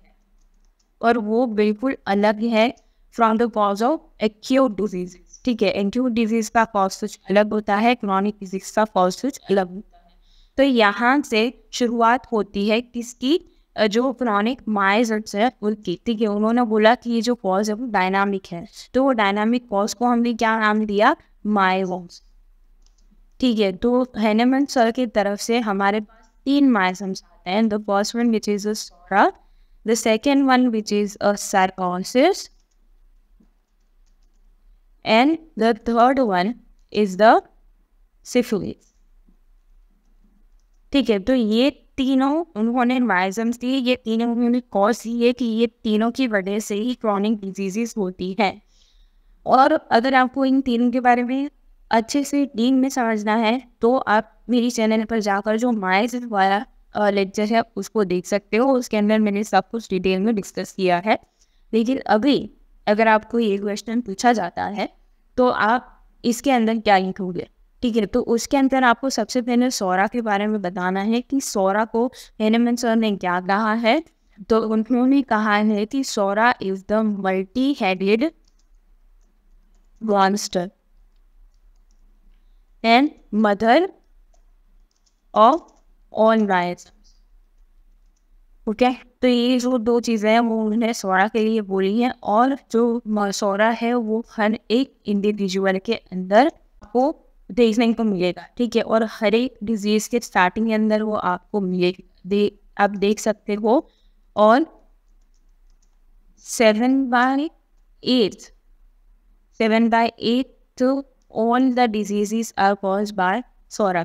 और वो बिल्कुल अलग है from the cause of acute diseases ठीक है एक्यूट डिजीज का कॉज कुछ अलग होता है क्रॉनिक डिजीज का कॉज कुछ अलग होता है तो यहाँ से शुरुआत होती है किसकी जो क्रॉनिक माइज है उनकी ठीक है उन्होंने बोला कि ये जो कॉज है वो डायनामिक है तो वो डायनामिक कॉज को हमने क्या नाम दिया माइज ठीक है तो हैनेमन सर की तरफ से हमारे पास तीन माइजम्स आते हैं the first one which is a the second one which is a sycosis And the third one is the syphilis. ठीक है तो ये तीनों उन्होंने वाइजम्स दिए ये तीनों उन्होंने कॉज दिए कि ये तीनों की वजह से ही क्रॉनिक डिजीजेस होती है और अगर आपको इन तीनों के बारे में अच्छे से डीन में समझना है तो आप मेरी चैनल पर जाकर जो माइज वाला लेक्चर है उसको देख सकते हो उसके अंदर मैंने सब कुछ डिटेल में डिस्कस किया है लेकिन अभी अगर आपको ये क्वेश्चन पूछा जाता है तो आप इसके अंदर क्या लिखोगे ठीक है तो उसके अंदर आपको सबसे पहले सौरा के बारे में बताना है कि सौरा को हेनमन सर ने क्या कहा है तो उन्होंने कहा है कि psora is the multi headed monster and mother of all rights ठीक है तो ये जो दो चीज़ें हैं वो उन्होंने सौरा के लिए बोली हैं और जो सौरा है वो हर एक इंडिविजुअल के अंदर आपको देखने को मिलेगा ठीक है और हर एक डिजीज़ के स्टार्टिंग के अंदर वो आपको मिलेगी दे, आप देख सकते हो और seven by eight seven by eight all the diseases are cause by psora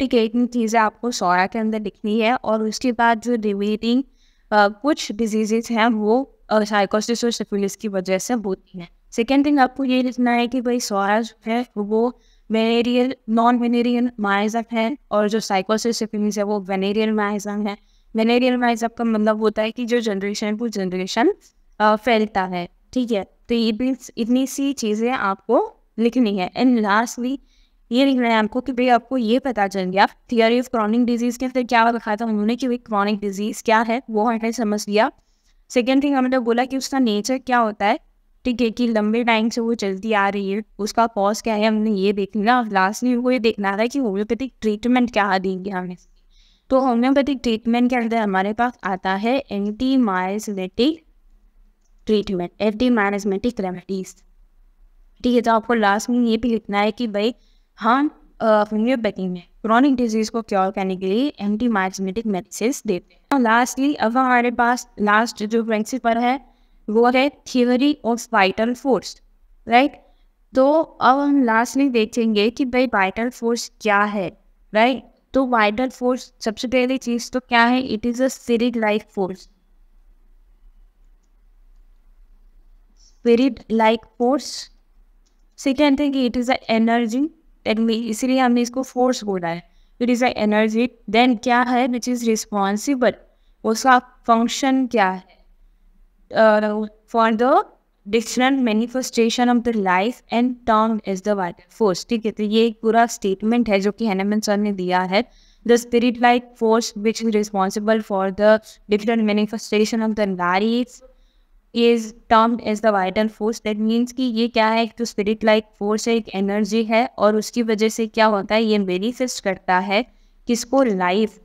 complicating चीज़ें आपको सोया के अंदर दिखनी है और उसके बाद जो रिवेटिंग कुछ डिजीजेज हैं वो साइकोसिस और सिफिलिस की वजह से होती हैं सेकेंड थिंग आपको ये लिखना है कि भाई सोया जो है वो वेनेरियल नॉन वेनेरियल माइजम है और जो साइकोसिस सिफिलिस है वो वेनेरियल माइजम है वेनेरियल माइजम का मतलब होता है कि जो जनरेशन टू जनरेशन फैलता है ठीक है तो ये भी इतनी सी चीज़ें आपको लिखनी है एंड लास्टली ये निकला है आपको कि भाई आपको ये पता चल गया थियरी ऑफ क्रॉनिक डिजीज के अंदर क्या रखा था उन्होंने कि भाई क्रॉनिक डिजीज क्या है वो हमने समझ लिया सेकेंड थिंग हमने बोला कि उसका नेचर क्या होता है ठीक है कि लंबे टाइम से वो चलती आ रही है उसका कॉज क्या है हमने ये देख लिया लास्टली उनको ये देखना था कि होम्योपैथिक ट्रीटमेंट क्या देंगे हमें तो होम्योपैथिक ट्रीटमेंट के अंदर हमारे पास आता है anti miasmatic treatment anti miasmatic remedies ठीक है तो आपको लास्ट में ये भी लिखना है कि भाई हम होम्योपैथी में क्रॉनिक डिजीज को क्योर करने के लिए एंटी माइजमेटिक मेडिसिन देते हैं और लास्टली अब हमारे पास लास्ट जो प्रिंसिपल है वो है theory of vital force right तो अब हम लास्टली देखेंगे कि भाई वाइटल फोर्स क्या है राइट तो वाइटल फोर्स सबसे पहली चीज तो क्या है it is a like force spirit like force second thing it is a energy इसीलिए हमने इसको फोर्स बोला है it is a energy then क्या है विच इज़ रिस्पॉन्सिबल उसका फंक्शन क्या है for the different manifestation of the life and term is the water force ठीक है तो ये एक पूरा स्टेटमेंट है जो कि हैनमन सर ने दिया है the spirit like force which is responsible for the different manifestation of the life is term as the vital force that means कि ये क्या है एक तो स्पिरिट लाइक फोर्स है एक एनर्जी है और उसकी वजह से क्या होता है ये मेनिफेस्ट करता है किसको लाइफ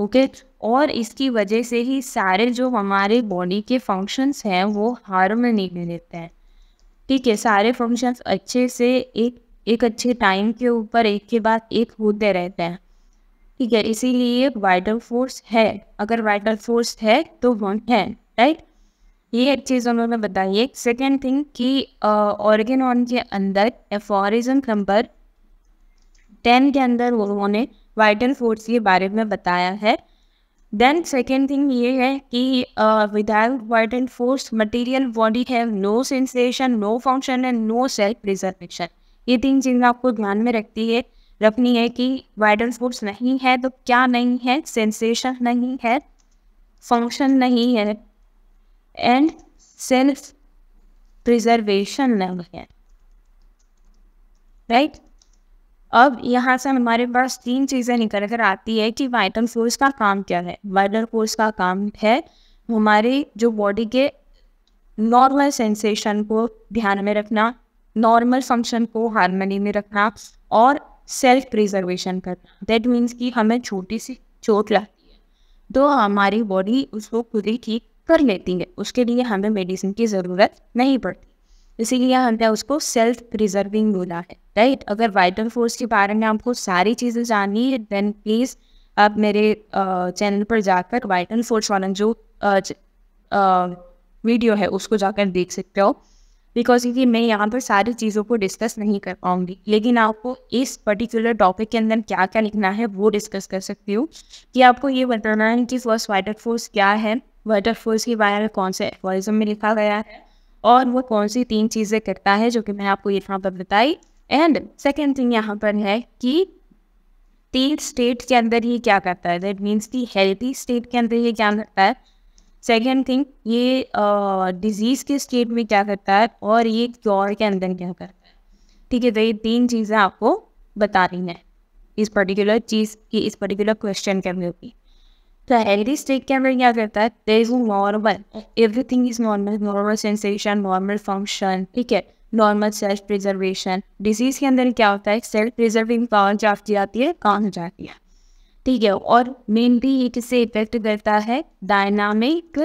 ओके okay? और इसकी वजह से ही सारे जो हमारे बॉडी के फंक्शंस हैं वो हार्मनी में रहते हैं ठीक है सारे फंक्शंस अच्छे से एक एक अच्छे टाइम के ऊपर एक के बाद एक होते रहते हैं ठीक है इसीलिए वाइटल फोर्स है अगर वाइटल फोर्स है तो वन है राइट ये एक चीज़ उन्होंने बताई है सेकेंड थिंग कि ऑर्गेनॉन के अंदर एफोरिज्म नंबर टेन के अंदर उन्होंने वाइटल फोर्स के बारे में बताया है देन सेकेंड थिंग ये है कि without vital force material body have no sensation no function and no self preservation ये तीन चीज़ें आपको ध्यान में रखती है रखनी है कि वाइटल फोर्स नहीं है तो क्या नहीं है सेंसेशन नहीं है फंक्शन नहीं है एंड सेल्फ प्रिजर्वेशन लग है राइट अब यहाँ से हमारे पास तीन चीज़ें निकल कर आती है कि वाइटल फोर्स का काम क्या है वाइटल फोर्स का काम है हमारे जो बॉडी के नॉर्मल सेंसेशन को ध्यान में रखना नॉर्मल फंक्शन को हारमोनी में रखना और सेल्फ प्रिजर्वेशन करना दैट मीन्स कि हमें छोटी सी चोट लगती है तो हमारी बॉडी उसको खुद ही ठीक कर लेती है उसके लिए हमें मेडिसिन की ज़रूरत नहीं पड़ती इसीलिए हमने उसको सेल्फ प्रिजर्विंग बोला है राइट अगर वाइटल फोर्स के बारे में आपको सारी चीज़ें जाननी है देन प्लीज़ आप मेरे चैनल पर जाकर वाइटल फोर्स वाला जो वीडियो है उसको जाकर देख सकते हो बिकॉज क्योंकि मैं यहाँ पर सारी चीज़ों को डिस्कस नहीं कर पाऊँगी लेकिन आपको इस पर्टिकुलर टॉपिक के अंदर क्या क्या लिखना है वो डिस्कस कर सकती हूँ कि आपको ये बताना है कि फर्स्ट वाइटल फोर्स क्या है वाटर फोर्स के बारे में कौन से एफोरिज्म में लिखा गया है और वो कौन सी तीन चीज़ें करता है जो कि मैं आपको यहाँ पर बताई एंड सेकेंड थिंग यहाँ पर है कि तीन स्टेट के अंदर ही क्या करता है दैट मीन्स कि हेल्थी स्टेट के अंदर ये क्या करता है सेकेंड थिंग ये डिजीज़ के स्टेट में क्या करता है और ये क्योर के अंदर क्या करता है ठीक है तो ये तीन चीज़ें आपको बता रही है इस पर्टिकुलर चीज़ की इस पर्टिकुलर क्वेश्चन के अंदर की the healthy के अंदर क्या करता है there is normal everything is normal normal sensation normal function ठीक है नॉर्मल सेल्फ प्रिजर्वेशन डिजीज के अंदर क्या होता है सेल्फ प्रिजर्विंग पावर जो जाती है कहाँ जाती है ठीक है और मेन भी ये किससे इफेक्ट करता है डायनामिक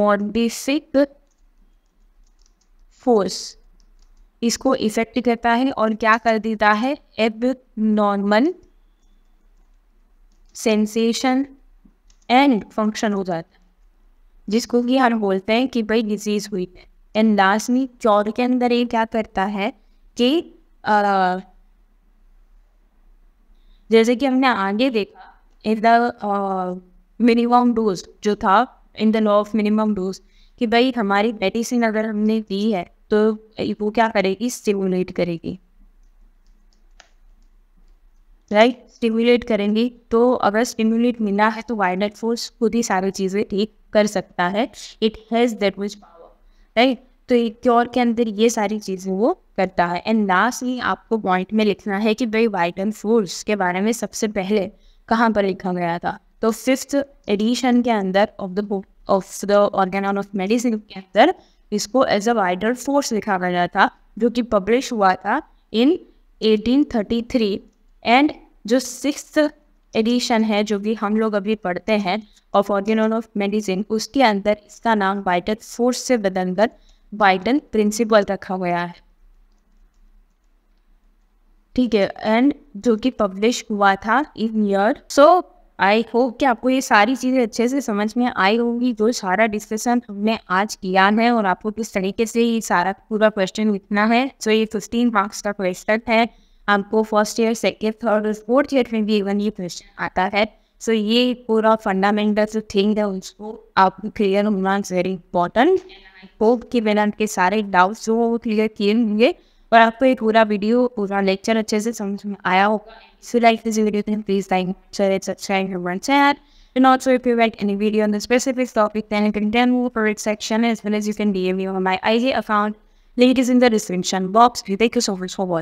मॉडिफिक फोर्स इसको इफेक्ट करता है और क्या कर देता है एब नॉर्मल सेंसेशन एंड फंक्शन हो जाता है जिसको कि हम बोलते हैं कि भाई डिजीज हुई है एंड लास्टली चौर के अंदर ये क्या करता है कि आ, जैसे कि हमने आगे देखा इन द मिनिमम डोज जो था in the law of minimum dose कि भाई हमारी मेडिसिन अगर हमने दी है तो वो क्या करेगी स्टिमुलेट करेगी राइट स्टिमुलेट करेंगे तो अगर स्टिमुलेट मिला है तो वायलेट फोर्स खुद ही सारी चीज़ें ठीक कर सकता है it has that much power right तो एक क्योर के अंदर ये सारी चीज़ें वो करता है एंड लास्टली आपको पॉइंट में लिखना है कि भाई वाइटल फोर्स के बारे में सबसे पहले कहाँ पर लिखा गया था तो फिफ्थ एडिशन के अंदर of the book of the organon of medicine के अंदर इसको एज अ वाइटर फोर्स लिखा गया था जो कि पब्लिश हुआ था इन 1833 एंड जो सिक्स एडिशन है जो कि हम लोग अभी पढ़ते हैं ऑफ ऑर्गेन ऑफ मेडिसिन उसके अंदर इसका नाम बाइटन फोर्स से बदलकर बाइटन प्रिंसिपल रखा गया है ठीक है एंड जो कि पब्लिश हुआ था इन ईयर सो आई होप कि आपको ये सारी चीज़ें अच्छे से समझ में आई होगी जो सारा डिस्कशन हमने आज किया है और आपको किस तरीके से ये सारा पूरा क्वेश्चन लिखना है सो so, ये फिफ्टीन मार्क्स का क्वेश्चन है हमको फर्स्ट ईयर सेकेंड थर्ड और फोर्थ ईयर में भी इवन ये क्वेश्चन आता है सो so, ये पूरा फंडामेंटल जो थिंग है उसको आपको क्लियर होना इज वेरी इंपॉर्टेंट होप कि मैंने आपके सारे डाउट्स जो वो क्लियर किए होंगे और आपको ये पूरा वीडियो पूरा लेक्चर अच्छे से समझ में आया होगा so like this video then please like share it subscribe your one channel And also, if you like any video on the specific topic, then you can download for its section as well as you can DM me on my IG account. Link is in the description box. Thank you so much for watching.